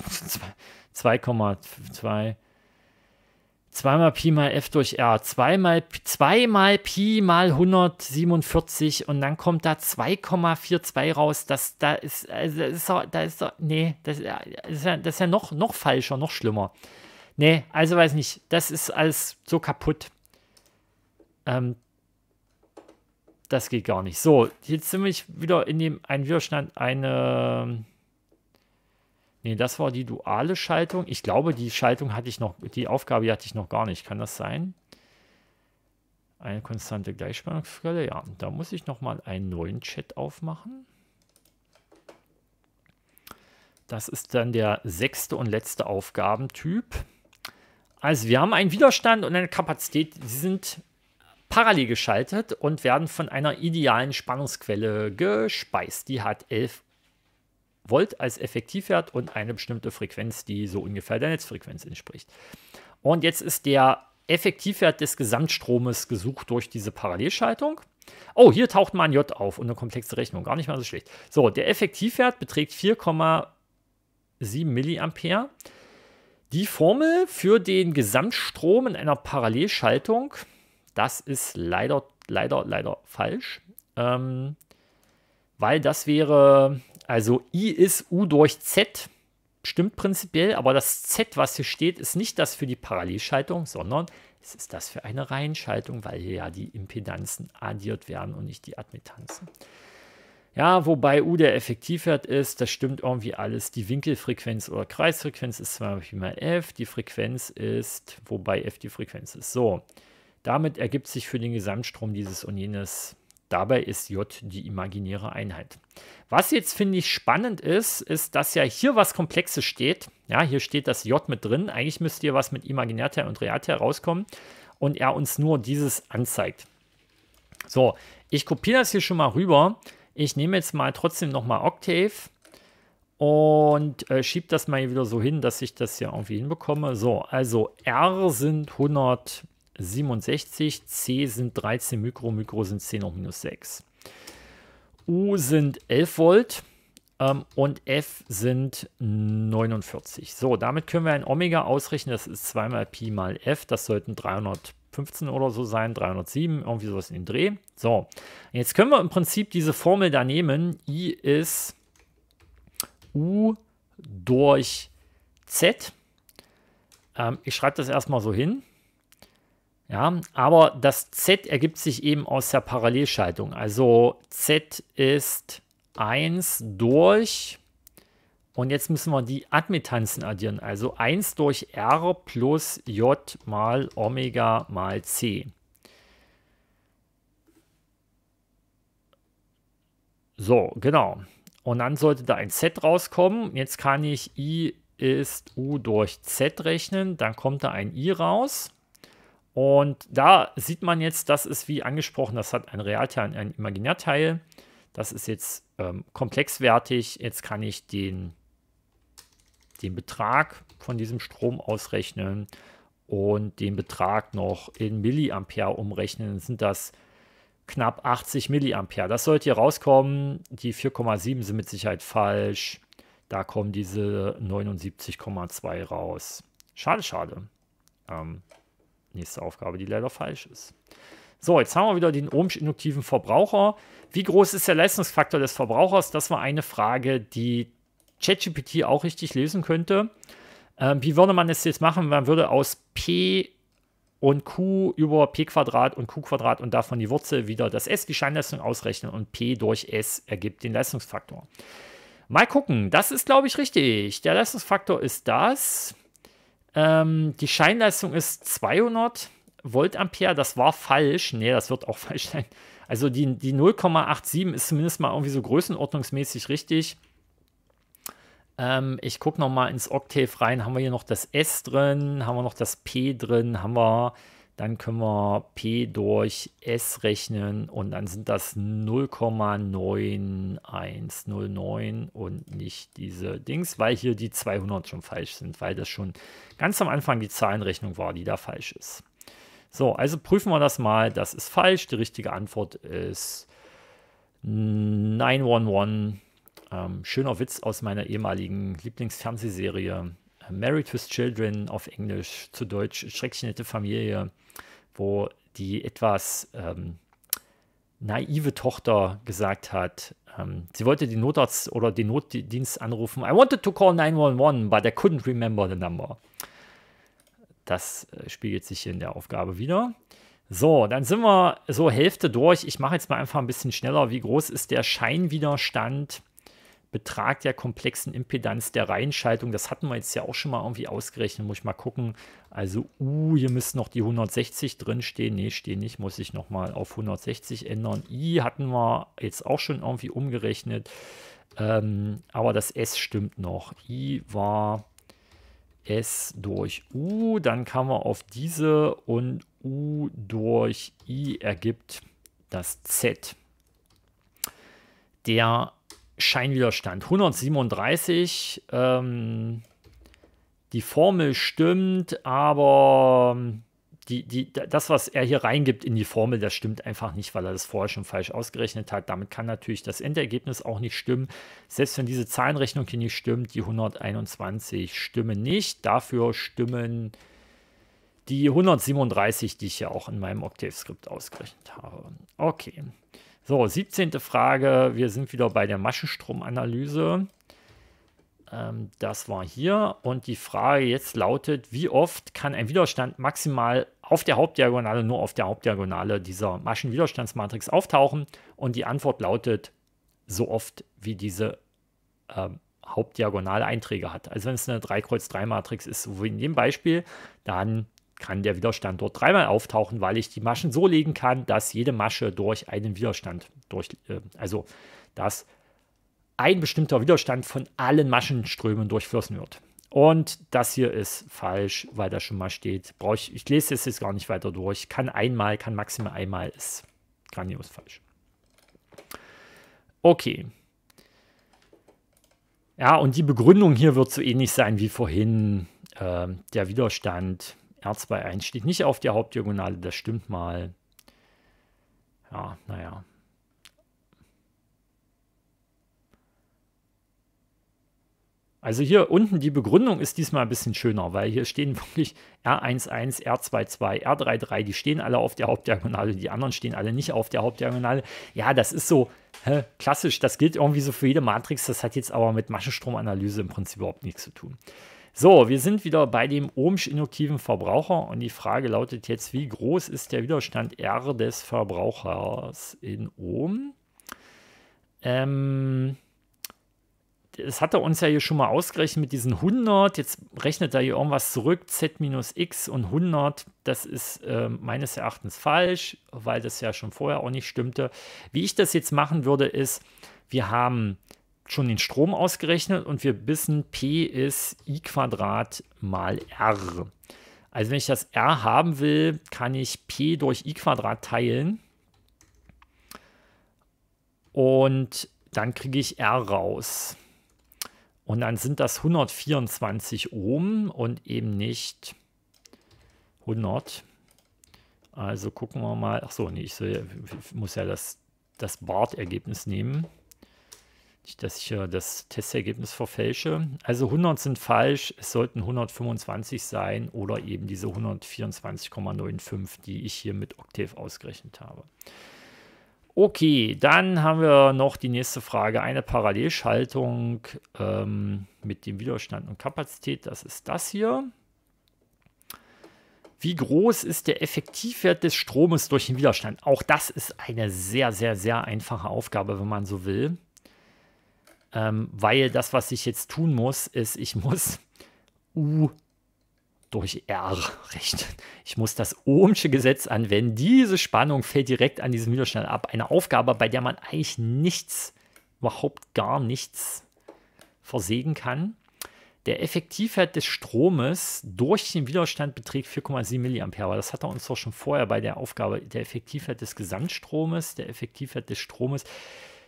2,2. [laughs] Zweimal Pi mal F durch R. Zweimal, zweimal Pi mal 147 und dann kommt da 2,42 raus. Das, da ist, also das ist doch, da ist doch, nee, das, ist ja, das ist ja noch, noch falscher, noch schlimmer. Nee, also weiß nicht. Das ist alles so kaputt. Ähm, das geht gar nicht. So, jetzt sind wir wieder in dem einen Widerstand eine Nee, das war die duale Schaltung. Ich glaube, die Schaltung hatte ich noch, die Aufgabe hatte ich noch gar nicht. Kann das sein? Eine konstante Gleichspannungsquelle, ja. Da muss ich noch mal einen neuen Chat aufmachen. Das ist dann der sechste und letzte Aufgabentyp. Also wir haben einen Widerstand und eine Kapazität, Sie sind parallel geschaltet und werden von einer idealen Spannungsquelle gespeist. Die hat 11 Volt als Effektivwert und eine bestimmte Frequenz, die so ungefähr der Netzfrequenz entspricht. Und jetzt ist der Effektivwert des Gesamtstromes gesucht durch diese Parallelschaltung. Oh, hier taucht mal ein J auf und eine komplexe Rechnung, gar nicht mal so schlecht. So, der Effektivwert beträgt 4,7 Milliampere. Die Formel für den Gesamtstrom in einer Parallelschaltung, das ist leider, leider, leider falsch. Ähm, weil das wäre also I ist U durch Z, stimmt prinzipiell, aber das Z, was hier steht, ist nicht das für die Parallelschaltung, sondern es ist das für eine Reihenschaltung, weil hier ja die Impedanzen addiert werden und nicht die Admittanzen. Ja, wobei U der Effektivwert ist, das stimmt irgendwie alles. Die Winkelfrequenz oder Kreisfrequenz ist 2 Pi mal F, die Frequenz ist, wobei F die Frequenz ist. So, damit ergibt sich für den Gesamtstrom dieses und jenes Dabei ist J die imaginäre Einheit. Was jetzt finde ich spannend ist, ist, dass ja hier was Komplexes steht. Ja, hier steht das J mit drin. Eigentlich müsste hier was mit Imaginärteil und Realteil rauskommen und er uns nur dieses anzeigt. So, ich kopiere das hier schon mal rüber. Ich nehme jetzt mal trotzdem nochmal Octave und äh, schiebe das mal hier wieder so hin, dass ich das hier irgendwie hinbekomme. So, also R sind 100 67, C sind 13 Mikro, Mikro sind 10 hoch minus 6. U sind 11 Volt ähm, und F sind 49. So, damit können wir ein Omega ausrechnen, das ist 2 mal Pi mal F, das sollten 315 oder so sein, 307, irgendwie sowas in den Dreh. So, jetzt können wir im Prinzip diese Formel da nehmen, I ist U durch Z. Ähm, ich schreibe das erstmal so hin. Ja, aber das Z ergibt sich eben aus der Parallelschaltung. Also Z ist 1 durch, und jetzt müssen wir die Admittanzen addieren. Also 1 durch R plus J mal Omega mal C. So, genau. Und dann sollte da ein Z rauskommen. Jetzt kann ich I ist U durch Z rechnen. Dann kommt da ein I raus. Und da sieht man jetzt, das ist wie angesprochen, das hat ein Realteil und ein Imaginärteil. Das ist jetzt ähm, komplexwertig. Jetzt kann ich den, den Betrag von diesem Strom ausrechnen und den Betrag noch in Milliampere umrechnen. Dann sind das knapp 80 Milliampere. Das sollte hier rauskommen. Die 4,7 sind mit Sicherheit falsch. Da kommen diese 79,2 raus. Schade, schade. Ähm, Nächste Aufgabe, die leider falsch ist. So, jetzt haben wir wieder den Ohmsch-induktiven Verbraucher. Wie groß ist der Leistungsfaktor des Verbrauchers? Das war eine Frage, die ChatGPT auch richtig lesen könnte. Ähm, wie würde man es jetzt machen? Man würde aus P und Q über P Quadrat und Q Quadrat und davon die Wurzel wieder das S, die Scheinleistung ausrechnen und P durch S ergibt den Leistungsfaktor. Mal gucken, das ist glaube ich richtig. Der Leistungsfaktor ist das. Ähm, die Scheinleistung ist 200 Volt Ampere. Das war falsch. Nee, das wird auch [laughs] falsch sein. Also die, die 0,87 ist zumindest mal irgendwie so größenordnungsmäßig richtig. Ähm, ich gucke nochmal ins Octave rein. Haben wir hier noch das S drin? Haben wir noch das P drin? Haben wir dann können wir P durch S rechnen und dann sind das 0,9109 und nicht diese Dings, weil hier die 200 schon falsch sind, weil das schon ganz am Anfang die Zahlenrechnung war, die da falsch ist. So, also prüfen wir das mal. Das ist falsch. Die richtige Antwort ist 911. Ähm, schöner Witz aus meiner ehemaligen Lieblingsfernsehserie. Married with Children auf Englisch, zu Deutsch Schrecklich nette Familie, wo die etwas ähm, naive Tochter gesagt hat, ähm, sie wollte den Notarzt oder den Notdienst anrufen. I wanted to call 911, but I couldn't remember the number. Das äh, spiegelt sich hier in der Aufgabe wieder. So, dann sind wir so Hälfte durch. Ich mache jetzt mal einfach ein bisschen schneller. Wie groß ist der Scheinwiderstand? Betrag der komplexen Impedanz der Reihenschaltung, das hatten wir jetzt ja auch schon mal irgendwie ausgerechnet, muss ich mal gucken. Also, U, uh, hier müssen noch die 160 drin stehen. Nee, stehen nicht, muss ich nochmal auf 160 ändern. I hatten wir jetzt auch schon irgendwie umgerechnet. Ähm, aber das S stimmt noch. I war S durch U, dann kamen wir auf diese und U durch I ergibt das Z. Der Scheinwiderstand. 137. Ähm, die Formel stimmt, aber ähm, die, die, das, was er hier reingibt in die Formel, das stimmt einfach nicht, weil er das vorher schon falsch ausgerechnet hat. Damit kann natürlich das Endergebnis auch nicht stimmen. Selbst wenn diese Zahlenrechnung hier nicht stimmt, die 121 stimmen nicht. Dafür stimmen die 137, die ich ja auch in meinem Octave-Skript ausgerechnet habe. Okay. So, 17. Frage. Wir sind wieder bei der Maschenstromanalyse. Ähm, das war hier. Und die Frage jetzt lautet, wie oft kann ein Widerstand maximal auf der Hauptdiagonale, nur auf der Hauptdiagonale dieser Maschenwiderstandsmatrix auftauchen? Und die Antwort lautet, so oft wie diese ähm, Hauptdiagonale Einträge hat. Also wenn es eine 3 Kreuz 3 Matrix ist, so wie in dem Beispiel, dann kann der Widerstand dort dreimal auftauchen, weil ich die Maschen so legen kann, dass jede Masche durch einen Widerstand durch, äh, also dass ein bestimmter Widerstand von allen Maschenströmen durchflossen wird. Und das hier ist falsch, weil da schon mal steht. ich, ich lese es jetzt gar nicht weiter durch. Kann einmal, kann maximal einmal, ist grandios falsch. Okay. Ja, und die Begründung hier wird so ähnlich sein wie vorhin. Äh, der Widerstand R2-1 steht nicht auf der Hauptdiagonale, das stimmt mal. Ja, naja. Also hier unten die Begründung ist diesmal ein bisschen schöner, weil hier stehen [laughs] wirklich R11, R22, R33, die stehen alle auf der Hauptdiagonale, die anderen stehen alle nicht auf der Hauptdiagonale. Ja, das ist so hä, klassisch, das gilt irgendwie so für jede Matrix, das hat jetzt aber mit Maschenstromanalyse im Prinzip überhaupt nichts zu tun. So, wir sind wieder bei dem Ohmsch-induktiven Verbraucher und die Frage lautet jetzt, wie groß ist der Widerstand R des Verbrauchers in Ohm? Ähm, das hat er uns ja hier schon mal ausgerechnet mit diesen 100. Jetzt rechnet er hier irgendwas zurück, z minus x und 100. Das ist äh, meines Erachtens falsch, weil das ja schon vorher auch nicht stimmte. Wie ich das jetzt machen würde, ist, wir haben schon den Strom ausgerechnet und wir wissen, P ist I Quadrat mal R. Also wenn ich das R haben will, kann ich P durch I Quadrat teilen und dann kriege ich R raus. Und dann sind das 124 Ohm und eben nicht 100. Also gucken wir mal. Achso, nee, ich, ich muss ja das, das Bart-Ergebnis nehmen dass ich äh, das Testergebnis verfälsche. Also 100 sind falsch, es sollten 125 sein oder eben diese 124,95, die ich hier mit Octave ausgerechnet habe. Okay, dann haben wir noch die nächste Frage. Eine Parallelschaltung ähm, mit dem Widerstand und Kapazität, das ist das hier. Wie groß ist der Effektivwert des Stromes durch den Widerstand? Auch das ist eine sehr, sehr, sehr einfache Aufgabe, wenn man so will. Ähm, weil das, was ich jetzt tun muss, ist, ich muss U durch R rechnen. Ich muss das Ohmsche Gesetz anwenden. Diese Spannung fällt direkt an diesem Widerstand ab. Eine Aufgabe, bei der man eigentlich nichts, überhaupt gar nichts versägen kann. Der Effektivwert des Stromes durch den Widerstand beträgt 4,7 mA. Das hat er uns doch schon vorher bei der Aufgabe. Der Effektivwert des Gesamtstromes, der Effektivwert des Stromes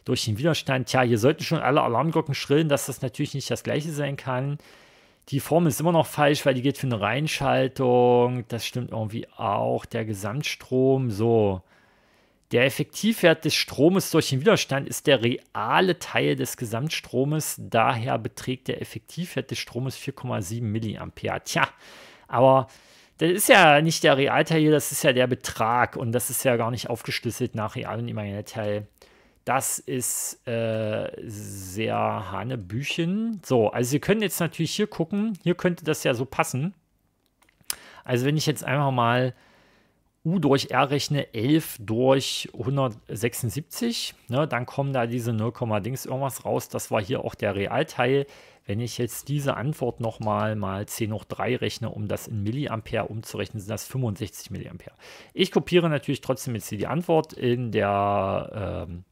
durch den Widerstand. Tja, hier sollten schon alle Alarmglocken schrillen, dass das natürlich nicht das gleiche sein kann. Die Formel ist immer noch falsch, weil die geht für eine Reinschaltung. Das stimmt irgendwie auch. Der Gesamtstrom, so. Der Effektivwert des Stromes durch den Widerstand ist der reale Teil des Gesamtstromes. Daher beträgt der Effektivwert des Stromes 4,7 mA. Tja, aber das ist ja nicht der Realteil hier, das ist ja der Betrag und das ist ja gar nicht aufgeschlüsselt nach Real und imaginär Teil. Das ist äh, sehr Hanebüchen. So, also Sie können jetzt natürlich hier gucken. Hier könnte das ja so passen. Also wenn ich jetzt einfach mal U durch R rechne, 11 durch 176, ne, dann kommen da diese 0, Dings irgendwas raus. Das war hier auch der Realteil. Wenn ich jetzt diese Antwort nochmal mal 10 hoch 3 rechne, um das in Milliampere umzurechnen, sind das 65 Milliampere. Ich kopiere natürlich trotzdem jetzt hier die Antwort in der ähm,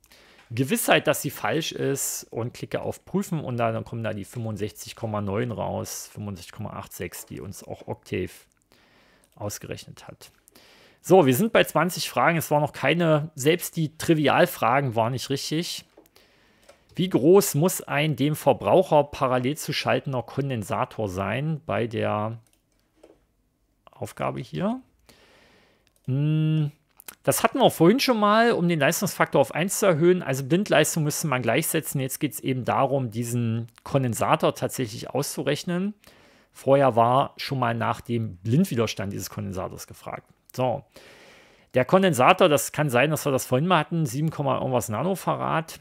Gewissheit, dass sie falsch ist und klicke auf Prüfen und dann kommen da die 65,9 raus, 65,86, die uns auch Octave ausgerechnet hat. So, wir sind bei 20 Fragen. Es war noch keine, selbst die Trivialfragen waren nicht richtig. Wie groß muss ein dem Verbraucher parallel zu schaltender Kondensator sein bei der Aufgabe hier? Hm, das hatten wir vorhin schon mal, um den Leistungsfaktor auf 1 zu erhöhen. Also Blindleistung müsste man gleichsetzen. Jetzt geht es eben darum, diesen Kondensator tatsächlich auszurechnen. Vorher war schon mal nach dem Blindwiderstand dieses Kondensators gefragt. So, der Kondensator, das kann sein, dass wir das vorhin mal hatten, 7, irgendwas Nanofarad.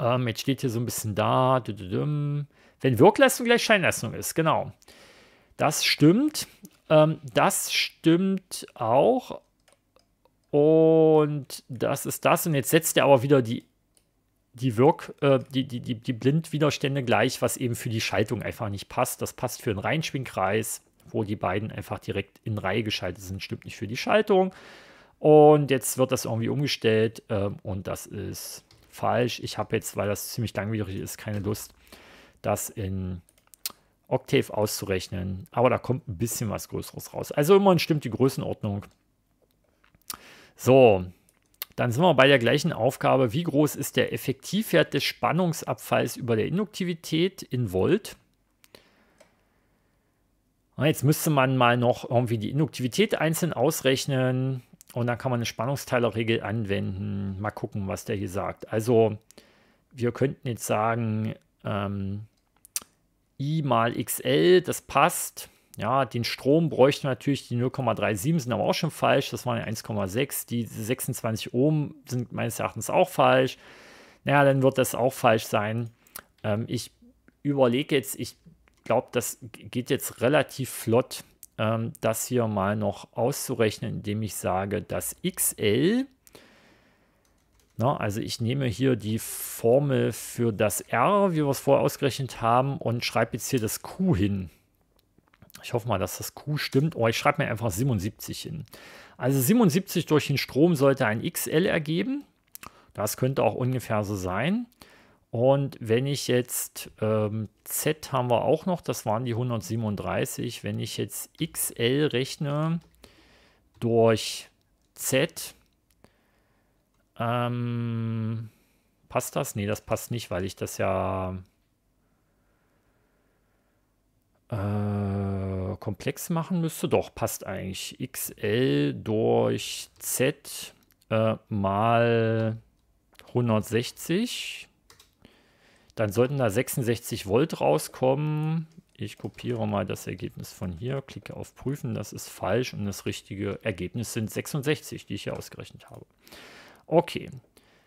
Ähm, jetzt steht hier so ein bisschen da, wenn Wirkleistung gleich Scheinleistung ist, genau. Das stimmt. Ähm, das stimmt auch. Und das ist das. Und jetzt setzt er aber wieder die, die Wirk, äh, die, die, die, die Blindwiderstände gleich, was eben für die Schaltung einfach nicht passt. Das passt für einen Reinschwingkreis, wo die beiden einfach direkt in Reihe geschaltet sind, stimmt nicht für die Schaltung. Und jetzt wird das irgendwie umgestellt äh, und das ist falsch. Ich habe jetzt, weil das ziemlich langwierig ist, keine Lust, das in Octave auszurechnen. Aber da kommt ein bisschen was Größeres raus. Also immerhin stimmt die Größenordnung. So, dann sind wir bei der gleichen Aufgabe. Wie groß ist der Effektivwert des Spannungsabfalls über der Induktivität in Volt? jetzt müsste man mal noch irgendwie die Induktivität einzeln ausrechnen und dann kann man eine Spannungsteilerregel anwenden. Mal gucken, was der hier sagt. Also wir könnten jetzt sagen, ähm, I mal XL, das passt. Ja, den Strom bräuchten natürlich, die 0,37 sind aber auch schon falsch, das waren 1,6, die 26 Ohm sind meines Erachtens auch falsch. Naja, dann wird das auch falsch sein. Ähm, ich überlege jetzt, ich glaube, das geht jetzt relativ flott, ähm, das hier mal noch auszurechnen, indem ich sage, dass XL, na, also ich nehme hier die Formel für das R, wie wir es vorher ausgerechnet haben, und schreibe jetzt hier das Q hin. Ich hoffe mal, dass das Q stimmt. Oh, ich schreibe mir einfach 77 hin. Also 77 durch den Strom sollte ein XL ergeben. Das könnte auch ungefähr so sein. Und wenn ich jetzt ähm, Z haben wir auch noch, das waren die 137. Wenn ich jetzt XL rechne durch Z, ähm, passt das? Ne, das passt nicht, weil ich das ja äh, komplex machen müsste. Doch, passt eigentlich. XL durch Z äh, mal 160. Dann sollten da 66 Volt rauskommen. Ich kopiere mal das Ergebnis von hier, klicke auf Prüfen, das ist falsch und das richtige Ergebnis sind 66, die ich hier ausgerechnet habe. Okay,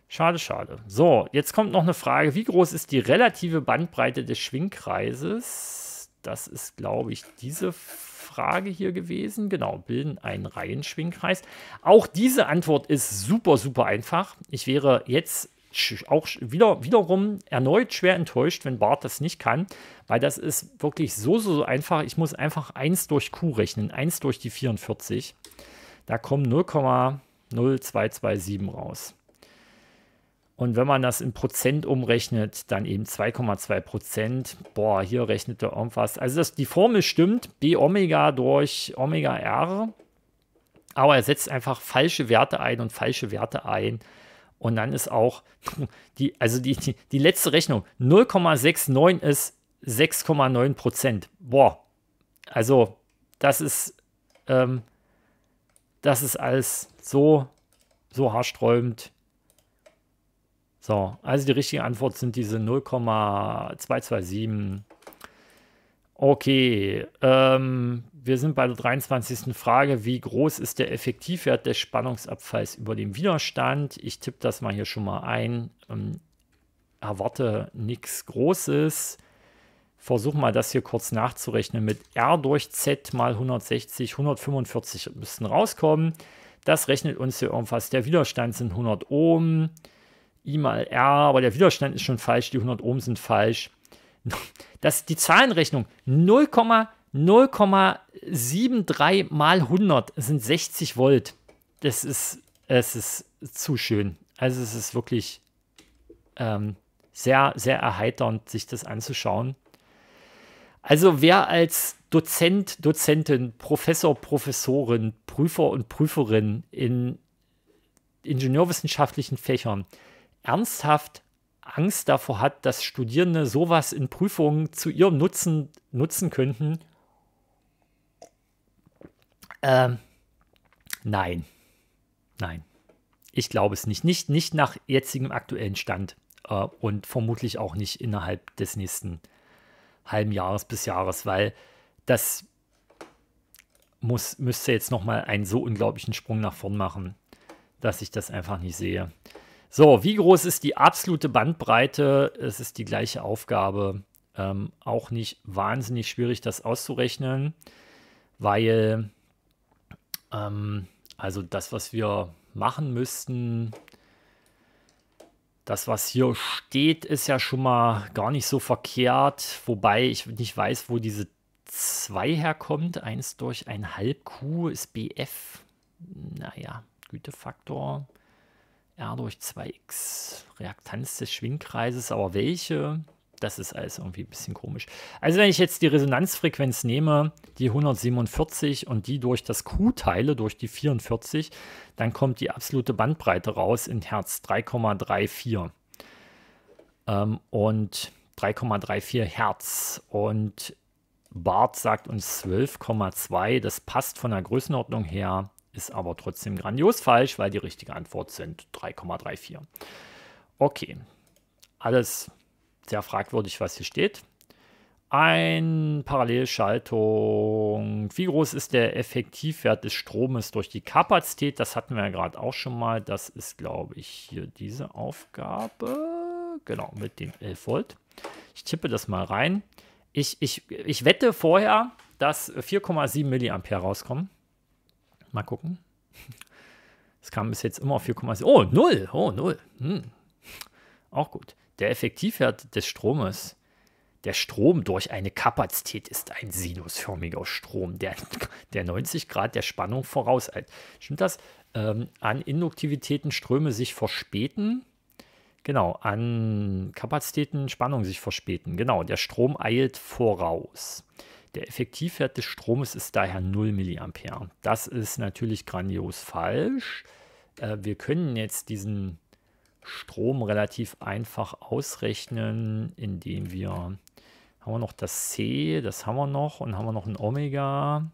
schade, schade. So, jetzt kommt noch eine Frage, wie groß ist die relative Bandbreite des Schwingkreises? das ist, glaube ich, diese Frage hier gewesen. Genau, bilden einen Reihenschwingkreis. Auch diese Antwort ist super, super einfach. Ich wäre jetzt auch wieder, wiederum erneut schwer enttäuscht, wenn Bart das nicht kann, weil das ist wirklich so, so, so einfach. Ich muss einfach 1 durch Q rechnen, 1 durch die 44. Da kommen 0,0227 raus. Und wenn man das in Prozent umrechnet, dann eben 2,2 Prozent. Boah, hier rechnet er irgendwas. Also das, die Formel stimmt, B Omega durch Omega R. Aber er setzt einfach falsche Werte ein und falsche Werte ein. Und dann ist auch [laughs] die, also die, die, die letzte Rechnung, 0,69 ist 6,9 Prozent. Boah, also das ist, ähm, das ist alles so, so haarsträubend. So, also die richtige Antwort sind diese 0,227. Okay, ähm, wir sind bei der 23. Frage. Wie groß ist der Effektivwert des Spannungsabfalls über dem Widerstand? Ich tippe das mal hier schon mal ein. Ähm, erwarte nichts Großes. Versuche mal das hier kurz nachzurechnen mit R durch Z mal 160, 145 müssten rauskommen. Das rechnet uns hier irgendwas. Der Widerstand sind 100 Ohm. I mal R, aber der Widerstand ist schon falsch, die 100 Ohm sind falsch. [laughs] Das, die Zahlenrechnung 0,073 mal 100 sind 60 Volt. Das ist, es ist zu schön. Also es ist wirklich ähm, sehr, sehr erheiternd, sich das anzuschauen. Also wer als Dozent, Dozentin, Professor, Professorin, Prüfer und Prüferin in ingenieurwissenschaftlichen Fächern ernsthaft Angst davor hat, dass Studierende sowas in Prüfungen zu ihrem Nutzen nutzen könnten. Ähm, nein. Nein. Ich glaube es nicht. Nicht, nicht nach jetzigem aktuellen Stand äh, und vermutlich auch nicht innerhalb des nächsten halben Jahres bis Jahres, weil das muss, müsste jetzt nochmal einen so unglaublichen Sprung nach vorn machen, dass ich das einfach nicht sehe. So, wie groß ist die absolute Bandbreite? Es ist die gleiche Aufgabe. Ähm, auch nicht wahnsinnig schwierig, das auszurechnen, weil ähm, also das, was wir machen müssten, das, was hier steht, ist ja schon mal gar nicht so verkehrt, wobei ich nicht weiß, wo diese 2 herkommt. 1 durch 1,5 Q ist BF. Naja, Gütefaktor. R durch 2x, Reaktanz des Schwingkreises, aber welche? Das ist alles irgendwie ein bisschen komisch. Also wenn ich jetzt die Resonanzfrequenz nehme, die 147 und die durch das Q teile, durch die 44, dann kommt die absolute Bandbreite raus in Hertz 3,34. Ähm, und 3,34 Hertz. Und Bart sagt uns 12,2. Das passt von der Größenordnung her ist aber trotzdem grandios falsch, weil die richtige Antwort sind 3,34. Okay, alles sehr fragwürdig, was hier steht. Ein Parallelschaltung. Wie groß ist der Effektivwert des Stromes durch die Kapazität? Das hatten wir ja gerade auch schon mal. Das ist, glaube ich, hier diese Aufgabe. Genau, mit dem 11 Volt. Ich tippe das mal rein. Ich, ich, ich wette vorher, dass 4,7 mA rauskommen. Mal gucken. [laughs] Es kam bis jetzt immer auf 4,6. Oh, 0. Oh, 0. Hm. Auch gut. Der Effektivwert des Stromes. Der Strom durch eine Kapazität ist ein sinusförmiger Strom, der, [laughs] der 90 Grad der Spannung vorauseilt. Stimmt das? Ähm, an Induktivitäten Ströme sich verspäten. Genau, an Kapazitäten Spannung sich verspäten. Genau, der Strom eilt voraus. Der Effektivwert des Stromes ist daher 0 mA. Das ist natürlich grandios falsch. Äh, wir können jetzt diesen Strom relativ einfach ausrechnen, indem wir, haben wir noch das C, das haben wir noch und haben wir noch ein Omega,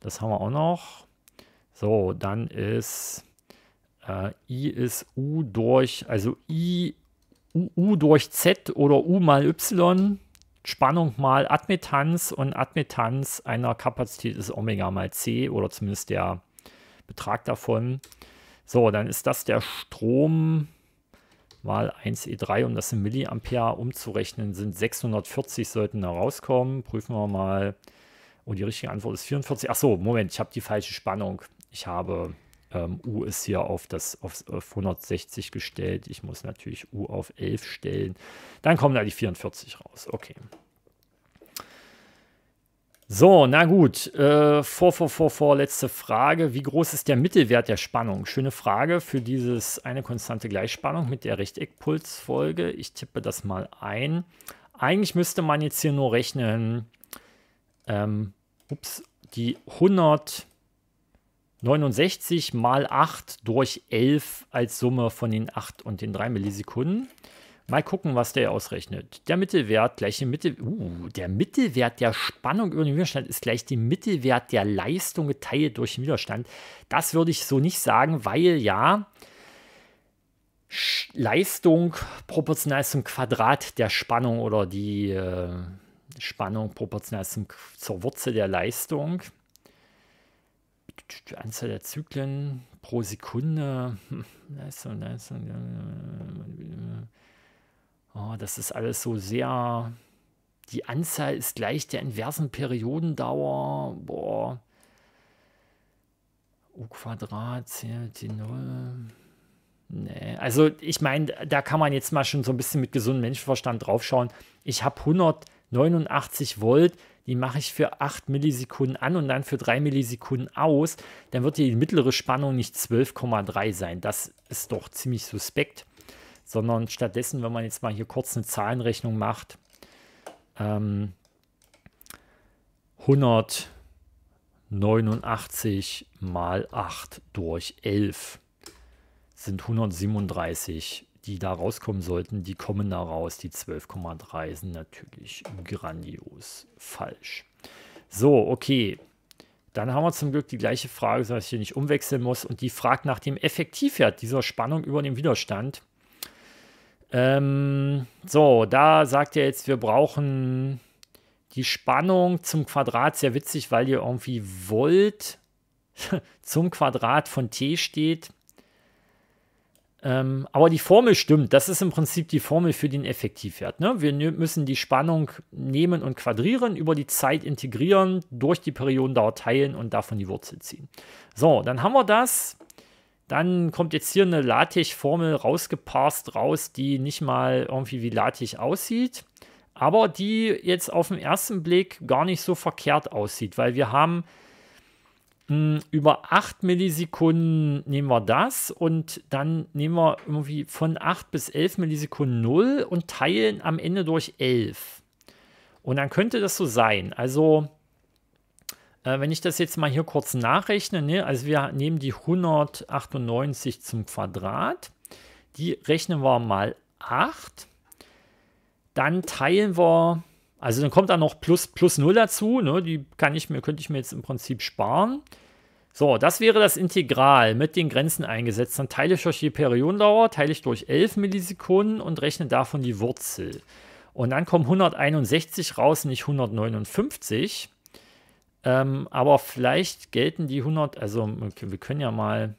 das haben wir auch noch. So, dann ist äh, I ist U durch, also I U, U durch Z oder U mal Y Spannung mal Admittanz und Admittanz einer Kapazität ist Omega mal C oder zumindest der Betrag davon. So, dann ist das der Strom mal 1E3, e um das in Milliampere umzurechnen, sind 640 sollten da rauskommen. Prüfen wir mal. Und oh, die richtige Antwort ist 44. Achso, Moment, ich habe die falsche Spannung. Ich habe ähm, U ist hier auf, das, auf, auf 160 gestellt. Ich muss natürlich U auf 11 stellen. Dann kommen da die 44 raus. Okay. So, na gut. Äh, vor, vor, vor, vor, letzte Frage. Wie groß ist der Mittelwert der Spannung? Schöne Frage für dieses eine konstante Gleichspannung mit der Rechteckpulsfolge. Ich tippe das mal ein. Eigentlich müsste man jetzt hier nur rechnen, ähm, ups, die 100 69 mal 8 durch 11 als Summe von den 8 und den 3 Millisekunden. Mal gucken, was der ausrechnet. Der Mittelwert gleich den Mittel, uh, der Mittelwert der Spannung über den Widerstand ist gleich dem Mittelwert der Leistung geteilt durch den Widerstand. Das würde ich so nicht sagen, weil ja Leistung proportional zum Quadrat der Spannung oder die äh, Spannung proportional zum, zur Wurzel der Leistung. Anzahl der Zyklen pro Sekunde. Leistung, hm, Leistung. Oh, das ist alles so sehr. Die Anzahl ist gleich der inversen Periodendauer. Boah. U Quadrat zählt die Null. Nee, also ich meine, da kann man jetzt mal schon so ein bisschen mit gesundem Menschenverstand draufschauen. Ich habe 189 Volt die mache ich für 8 Millisekunden an und dann für 3 Millisekunden aus, dann wird die mittlere Spannung nicht 12,3 sein. Das ist doch ziemlich suspekt, sondern stattdessen, wenn man jetzt mal hier kurz eine Zahlenrechnung macht, ähm, 189 mal 8 durch 11 sind 137 die da rauskommen sollten, die kommen da raus. Die 12,3 sind natürlich grandios falsch. So, okay. Dann haben wir zum Glück die gleiche Frage, dass ich hier nicht umwechseln muss. Und die fragt nach dem Effektivwert dieser Spannung über dem Widerstand. Ähm, so, da sagt er jetzt, wir brauchen die Spannung zum Quadrat. Sehr witzig, weil ihr irgendwie Volt [laughs] zum Quadrat von T steht. Ähm, aber die Formel stimmt. Das ist im Prinzip die Formel für den Effektivwert. Ne? Wir müssen die Spannung nehmen und quadrieren, über die Zeit integrieren, durch die Periodendauer teilen und davon die Wurzel ziehen. So, dann haben wir das. Dann kommt jetzt hier eine latech formel rausgepasst raus, die nicht mal irgendwie wie Latech aussieht, aber die jetzt auf den ersten Blick gar nicht so verkehrt aussieht, weil wir haben hm, über 8 Millisekunden nehmen wir das und dann nehmen wir irgendwie von 8 bis 11 Millisekunden 0 und teilen am Ende durch 11. Und dann könnte das so sein. Also, äh, wenn ich das jetzt mal hier kurz nachrechne, ne, also wir nehmen die 198 zum Quadrat, die rechnen wir mal 8, dann teilen wir also dann kommt da noch plus, plus 0 dazu, ne? die kann ich mir, könnte ich mir jetzt im Prinzip sparen. So, das wäre das Integral mit den Grenzen eingesetzt. Dann teile ich durch die Periodendauer, teile ich durch 11 Millisekunden und rechne davon die Wurzel. Und dann kommen 161 raus, nicht 159. Ähm, aber vielleicht gelten die 100, also okay, wir können ja mal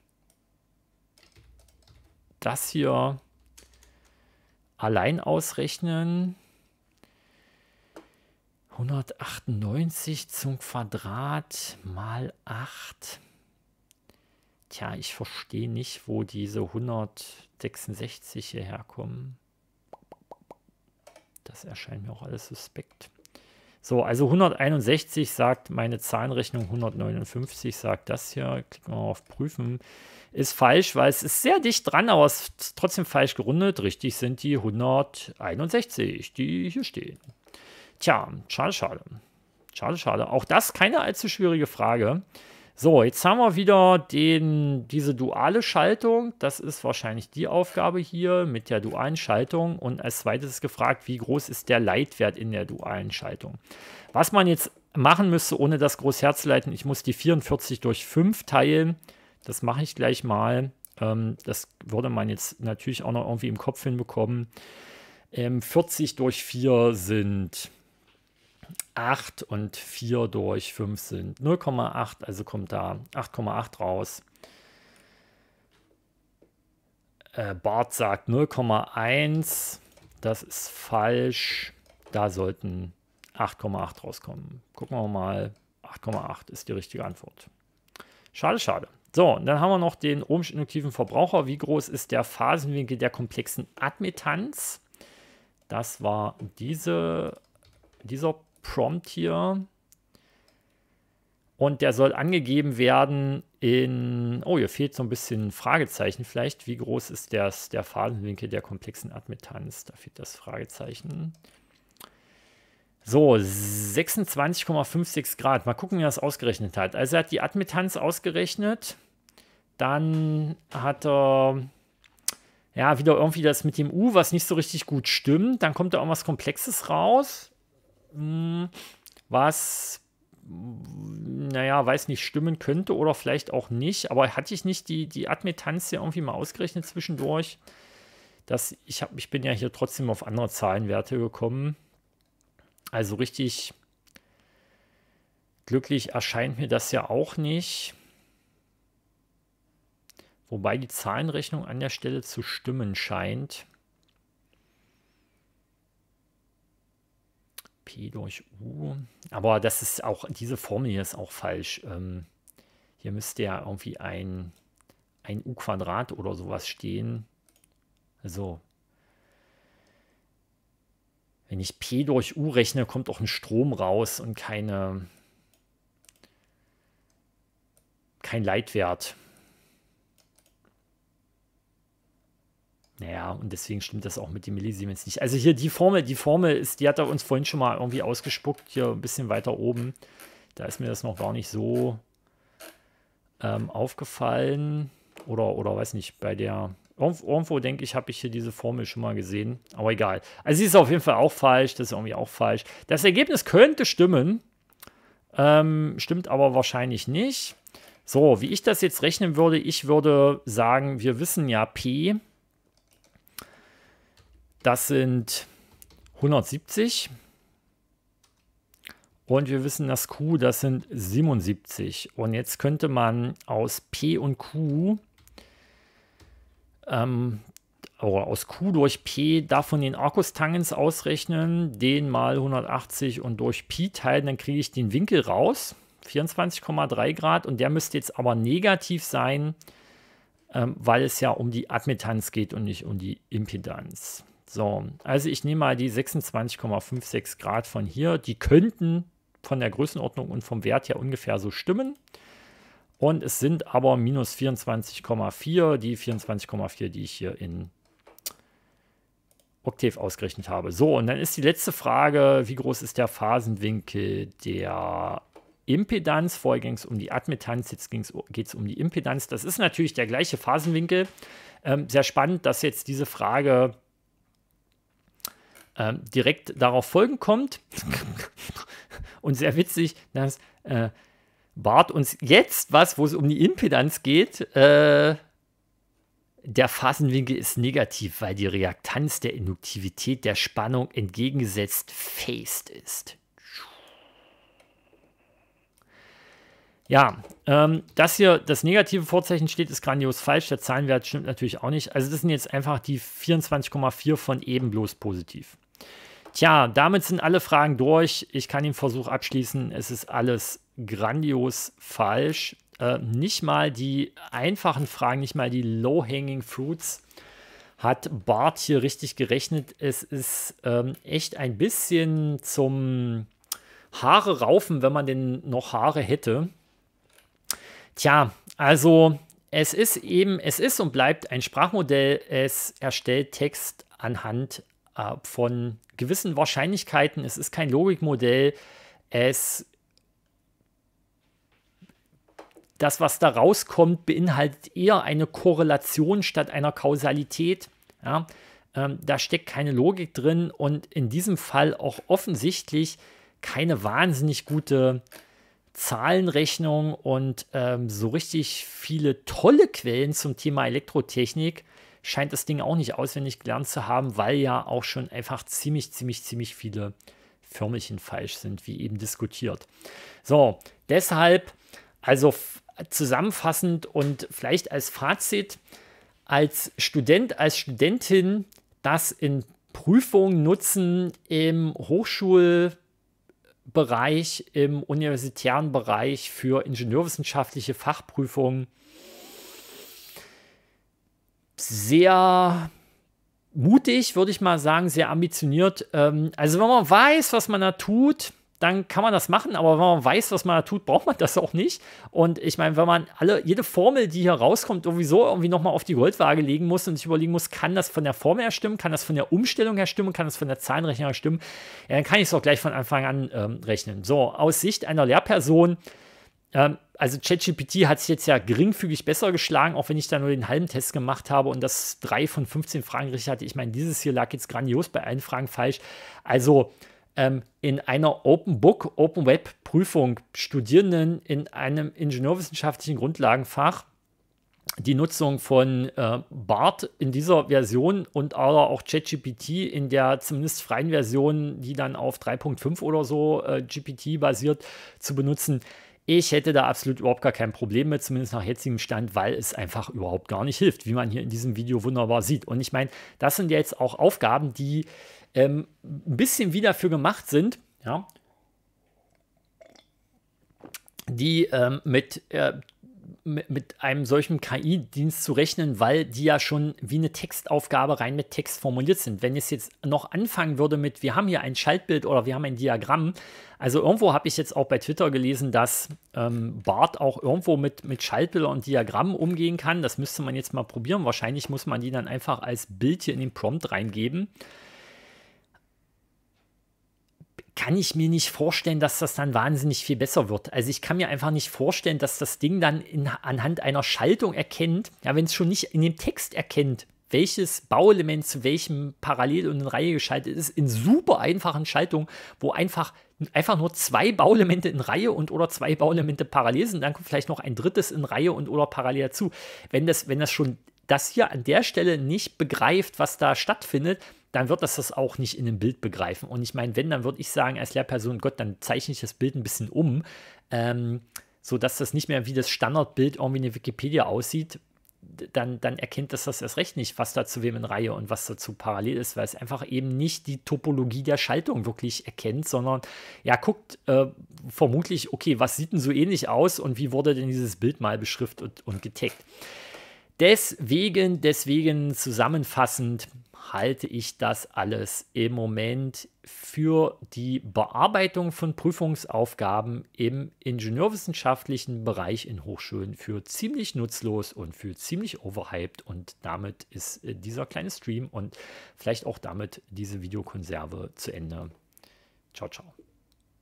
das hier allein ausrechnen. 198 zum Quadrat mal 8. Tja, ich verstehe nicht, wo diese 166 hierher kommen. Das erscheint mir auch alles suspekt. So, also 161 sagt meine Zahlenrechnung, 159 sagt das hier. Klicken wir mal auf Prüfen. Ist falsch, weil es ist sehr dicht dran, aber es ist trotzdem falsch gerundet. Richtig sind die 161, die hier stehen. Tja, schade, schade. Schade, schade. Auch das keine allzu schwierige Frage. So, jetzt haben wir wieder den, diese duale Schaltung. Das ist wahrscheinlich die Aufgabe hier mit der dualen Schaltung. Und als zweites ist gefragt, wie groß ist der Leitwert in der dualen Schaltung? Was man jetzt machen müsste, ohne das groß Herz ich muss die 44 durch 5 teilen. Das mache ich gleich mal. Ähm, das würde man jetzt natürlich auch noch irgendwie im Kopf hinbekommen. 40 ähm, durch 4 sind 8 und 4 durch 5 sind 0,8, also kommt da 8,8 raus. Äh, Bart sagt 0,1, das ist falsch. Da sollten 8,8 rauskommen. Gucken wir mal, 8,8 ist die richtige Antwort. Schade, schade. So, und dann haben wir noch den ohmsch-induktiven Verbraucher. Wie groß ist der Phasenwinkel der komplexen Admittanz? Das war diese, dieser Prompt hier. Und der soll angegeben werden in, oh, hier fehlt so ein bisschen Fragezeichen vielleicht. Wie groß ist das, der Fadenwinkel der komplexen Admittanz? Da fehlt das Fragezeichen. So, 26,56 Grad. Mal gucken, wie er das ausgerechnet hat. Also er hat die Admittanz ausgerechnet. Dann hat er ja wieder irgendwie das mit dem U, was nicht so richtig gut stimmt. Dann kommt da irgendwas Komplexes raus. Hm, was, naja, weiß nicht, stimmen könnte oder vielleicht auch nicht. Aber hatte ich nicht die, die Admittanz hier irgendwie mal ausgerechnet zwischendurch? Dass ich, hab, ich bin ja hier trotzdem auf andere Zahlenwerte gekommen. Also richtig glücklich erscheint mir das ja auch nicht. Wobei die Zahlenrechnung an der Stelle zu stimmen scheint. P durch U. Aber das ist auch, diese Formel hier ist auch falsch. Ähm, hier müsste ja irgendwie ein, ein U-Quadrat oder sowas stehen. So. Wenn ich P durch U rechne, kommt auch ein Strom raus und keine, kein Leitwert. Naja, und deswegen stimmt das auch mit den Millisiemens nicht. Also hier die Formel, die Formel ist, die hat er uns vorhin schon mal irgendwie ausgespuckt, hier ein bisschen weiter oben. Da ist mir das noch gar nicht so ähm, aufgefallen. Oder, oder weiß nicht, bei der. Irgendwo, irgendwo denke ich, habe ich hier diese Formel schon mal gesehen. Aber egal. Also sie ist auf jeden Fall auch falsch. Das ist irgendwie auch falsch. Das Ergebnis könnte stimmen. Ähm, stimmt aber wahrscheinlich nicht. So, wie ich das jetzt rechnen würde, ich würde sagen, wir wissen ja P das sind 170. Und wir wissen, dass Q, das sind 77. Und jetzt könnte man aus P und Q, ähm, oder aus Q durch P, davon den Arcus Tangens ausrechnen, den mal 180 und durch Pi teilen, dann kriege ich den Winkel raus, 24,3 Grad. Und der müsste jetzt aber negativ sein, ähm, weil es ja um die Admittanz geht und nicht um die Impedanz. So, also ich nehme mal die 26,56 Grad von hier. Die könnten von der Größenordnung und vom Wert her ungefähr so stimmen. Und es sind aber minus 24,4, die 24,4, die ich hier in Oktav ausgerechnet habe. So, und dann ist die letzte Frage, wie groß ist der Phasenwinkel der Impedanz? Vorher ging es um die Admittanz, jetzt geht es um die Impedanz. Das ist natürlich der gleiche Phasenwinkel. Ähm, sehr spannend, dass jetzt diese Frage äh, direkt darauf folgen kommt. [laughs] und sehr witzig, dass äh, Bart uns jetzt was, wo es um die Impedanz geht, äh, der Phasenwinkel ist negativ, weil die Reaktanz der Induktivität der Spannung entgegengesetzt phased ist. Ja, ähm, das hier, das negative Vorzeichen steht, ist grandios falsch. Der Zahlenwert stimmt natürlich auch nicht. Also das sind jetzt einfach die 24,4 von eben bloß positiv. Tja, damit sind alle Fragen durch. Ich kann den Versuch abschließen. Es ist alles grandios falsch. Äh, nicht mal die einfachen Fragen, nicht mal die Low-Hanging Fruits hat Bart hier richtig gerechnet. Es ist ähm, echt ein bisschen zum Haare raufen, wenn man denn noch Haare hätte. Tja, also es ist eben, es ist und bleibt ein Sprachmodell. Es erstellt Text anhand äh, von gewissen Wahrscheinlichkeiten. Es ist kein Logikmodell. Es das, was da rauskommt, beinhaltet eher eine Korrelation statt einer Kausalität. Ja, ähm, da steckt keine Logik drin und in diesem Fall auch offensichtlich keine wahnsinnig gute Zahlenrechnung und ähm, so richtig viele tolle Quellen zum Thema Elektrotechnik scheint das Ding auch nicht auswendig gelernt zu haben, weil ja auch schon einfach ziemlich, ziemlich, ziemlich viele Förmchen falsch sind, wie eben diskutiert. So, deshalb, also zusammenfassend und vielleicht als Fazit, als Student, als Studentin das in Prüfungen nutzen im Hochschulbereich, im universitären Bereich für ingenieurwissenschaftliche Fachprüfungen sehr mutig, würde ich mal sagen, sehr ambitioniert. Ähm, also wenn man weiß, was man da tut, dann kann man das machen, aber wenn man weiß, was man da tut, braucht man das auch nicht. Und ich meine, wenn man alle, jede Formel, die hier rauskommt, sowieso irgendwie nochmal auf die Goldwaage legen muss und sich überlegen muss, kann das von der Formel her stimmen, kann das von der Umstellung her stimmen, kann das von der Zahlenrechnung her stimmen, ja, dann kann ich es auch gleich von Anfang an ähm, rechnen. So, aus Sicht einer Lehrperson ähm, also ChatGPT hat sich jetzt ja geringfügig besser geschlagen, auch wenn ich da nur den halben Test gemacht habe und das drei von 15 Fragen richtig hatte. Ich meine, dieses hier lag jetzt grandios bei allen Fragen falsch. Also ähm, in einer Open Book, Open Web Prüfung Studierenden in einem ingenieurwissenschaftlichen Grundlagenfach die Nutzung von äh, BART in dieser Version und aber auch ChatGPT in der zumindest freien Version, die dann auf 3.5 oder so äh, GPT basiert, zu benutzen ich hätte da absolut überhaupt gar kein Problem mit, zumindest nach jetzigem Stand, weil es einfach überhaupt gar nicht hilft, wie man hier in diesem Video wunderbar sieht. Und ich meine, das sind jetzt auch Aufgaben, die ähm, ein bisschen wie dafür gemacht sind, ja, die ähm, mit äh, mit einem solchen KI-Dienst zu rechnen, weil die ja schon wie eine Textaufgabe rein mit Text formuliert sind. Wenn es jetzt noch anfangen würde mit, wir haben hier ein Schaltbild oder wir haben ein Diagramm, also irgendwo habe ich jetzt auch bei Twitter gelesen, dass ähm, Bart auch irgendwo mit, mit Schaltbildern und Diagrammen umgehen kann. Das müsste man jetzt mal probieren. Wahrscheinlich muss man die dann einfach als Bild hier in den Prompt reingeben kann ich mir nicht vorstellen, dass das dann wahnsinnig viel besser wird. Also ich kann mir einfach nicht vorstellen, dass das Ding dann in, anhand einer Schaltung erkennt, ja, wenn es schon nicht in dem Text erkennt, welches Bauelement zu welchem parallel und in Reihe geschaltet ist, in super einfachen Schaltungen, wo einfach, einfach nur zwei Bauelemente in Reihe und oder zwei Bauelemente parallel sind, dann kommt vielleicht noch ein drittes in Reihe und oder parallel dazu. Wenn das, wenn das schon das hier an der Stelle nicht begreift, was da stattfindet, dann wird das das auch nicht in einem Bild begreifen. Und ich meine, wenn, dann würde ich sagen, als Lehrperson, Gott, dann zeichne ich das Bild ein bisschen um, ähm, sodass das nicht mehr wie das Standardbild irgendwie in der Wikipedia aussieht. Dann, dann erkennt das das erst recht nicht, was da zu wem in Reihe und was dazu parallel ist, weil es einfach eben nicht die Topologie der Schaltung wirklich erkennt, sondern ja, guckt äh, vermutlich, okay, was sieht denn so ähnlich aus und wie wurde denn dieses Bild mal beschriftet und, und getaggt. Deswegen, deswegen zusammenfassend, halte ich das alles im Moment für die Bearbeitung von Prüfungsaufgaben im ingenieurwissenschaftlichen Bereich in Hochschulen für ziemlich nutzlos und für ziemlich overhyped. Und damit ist äh, dieser kleine Stream und vielleicht auch damit diese Videokonserve zu Ende. Ciao, ciao.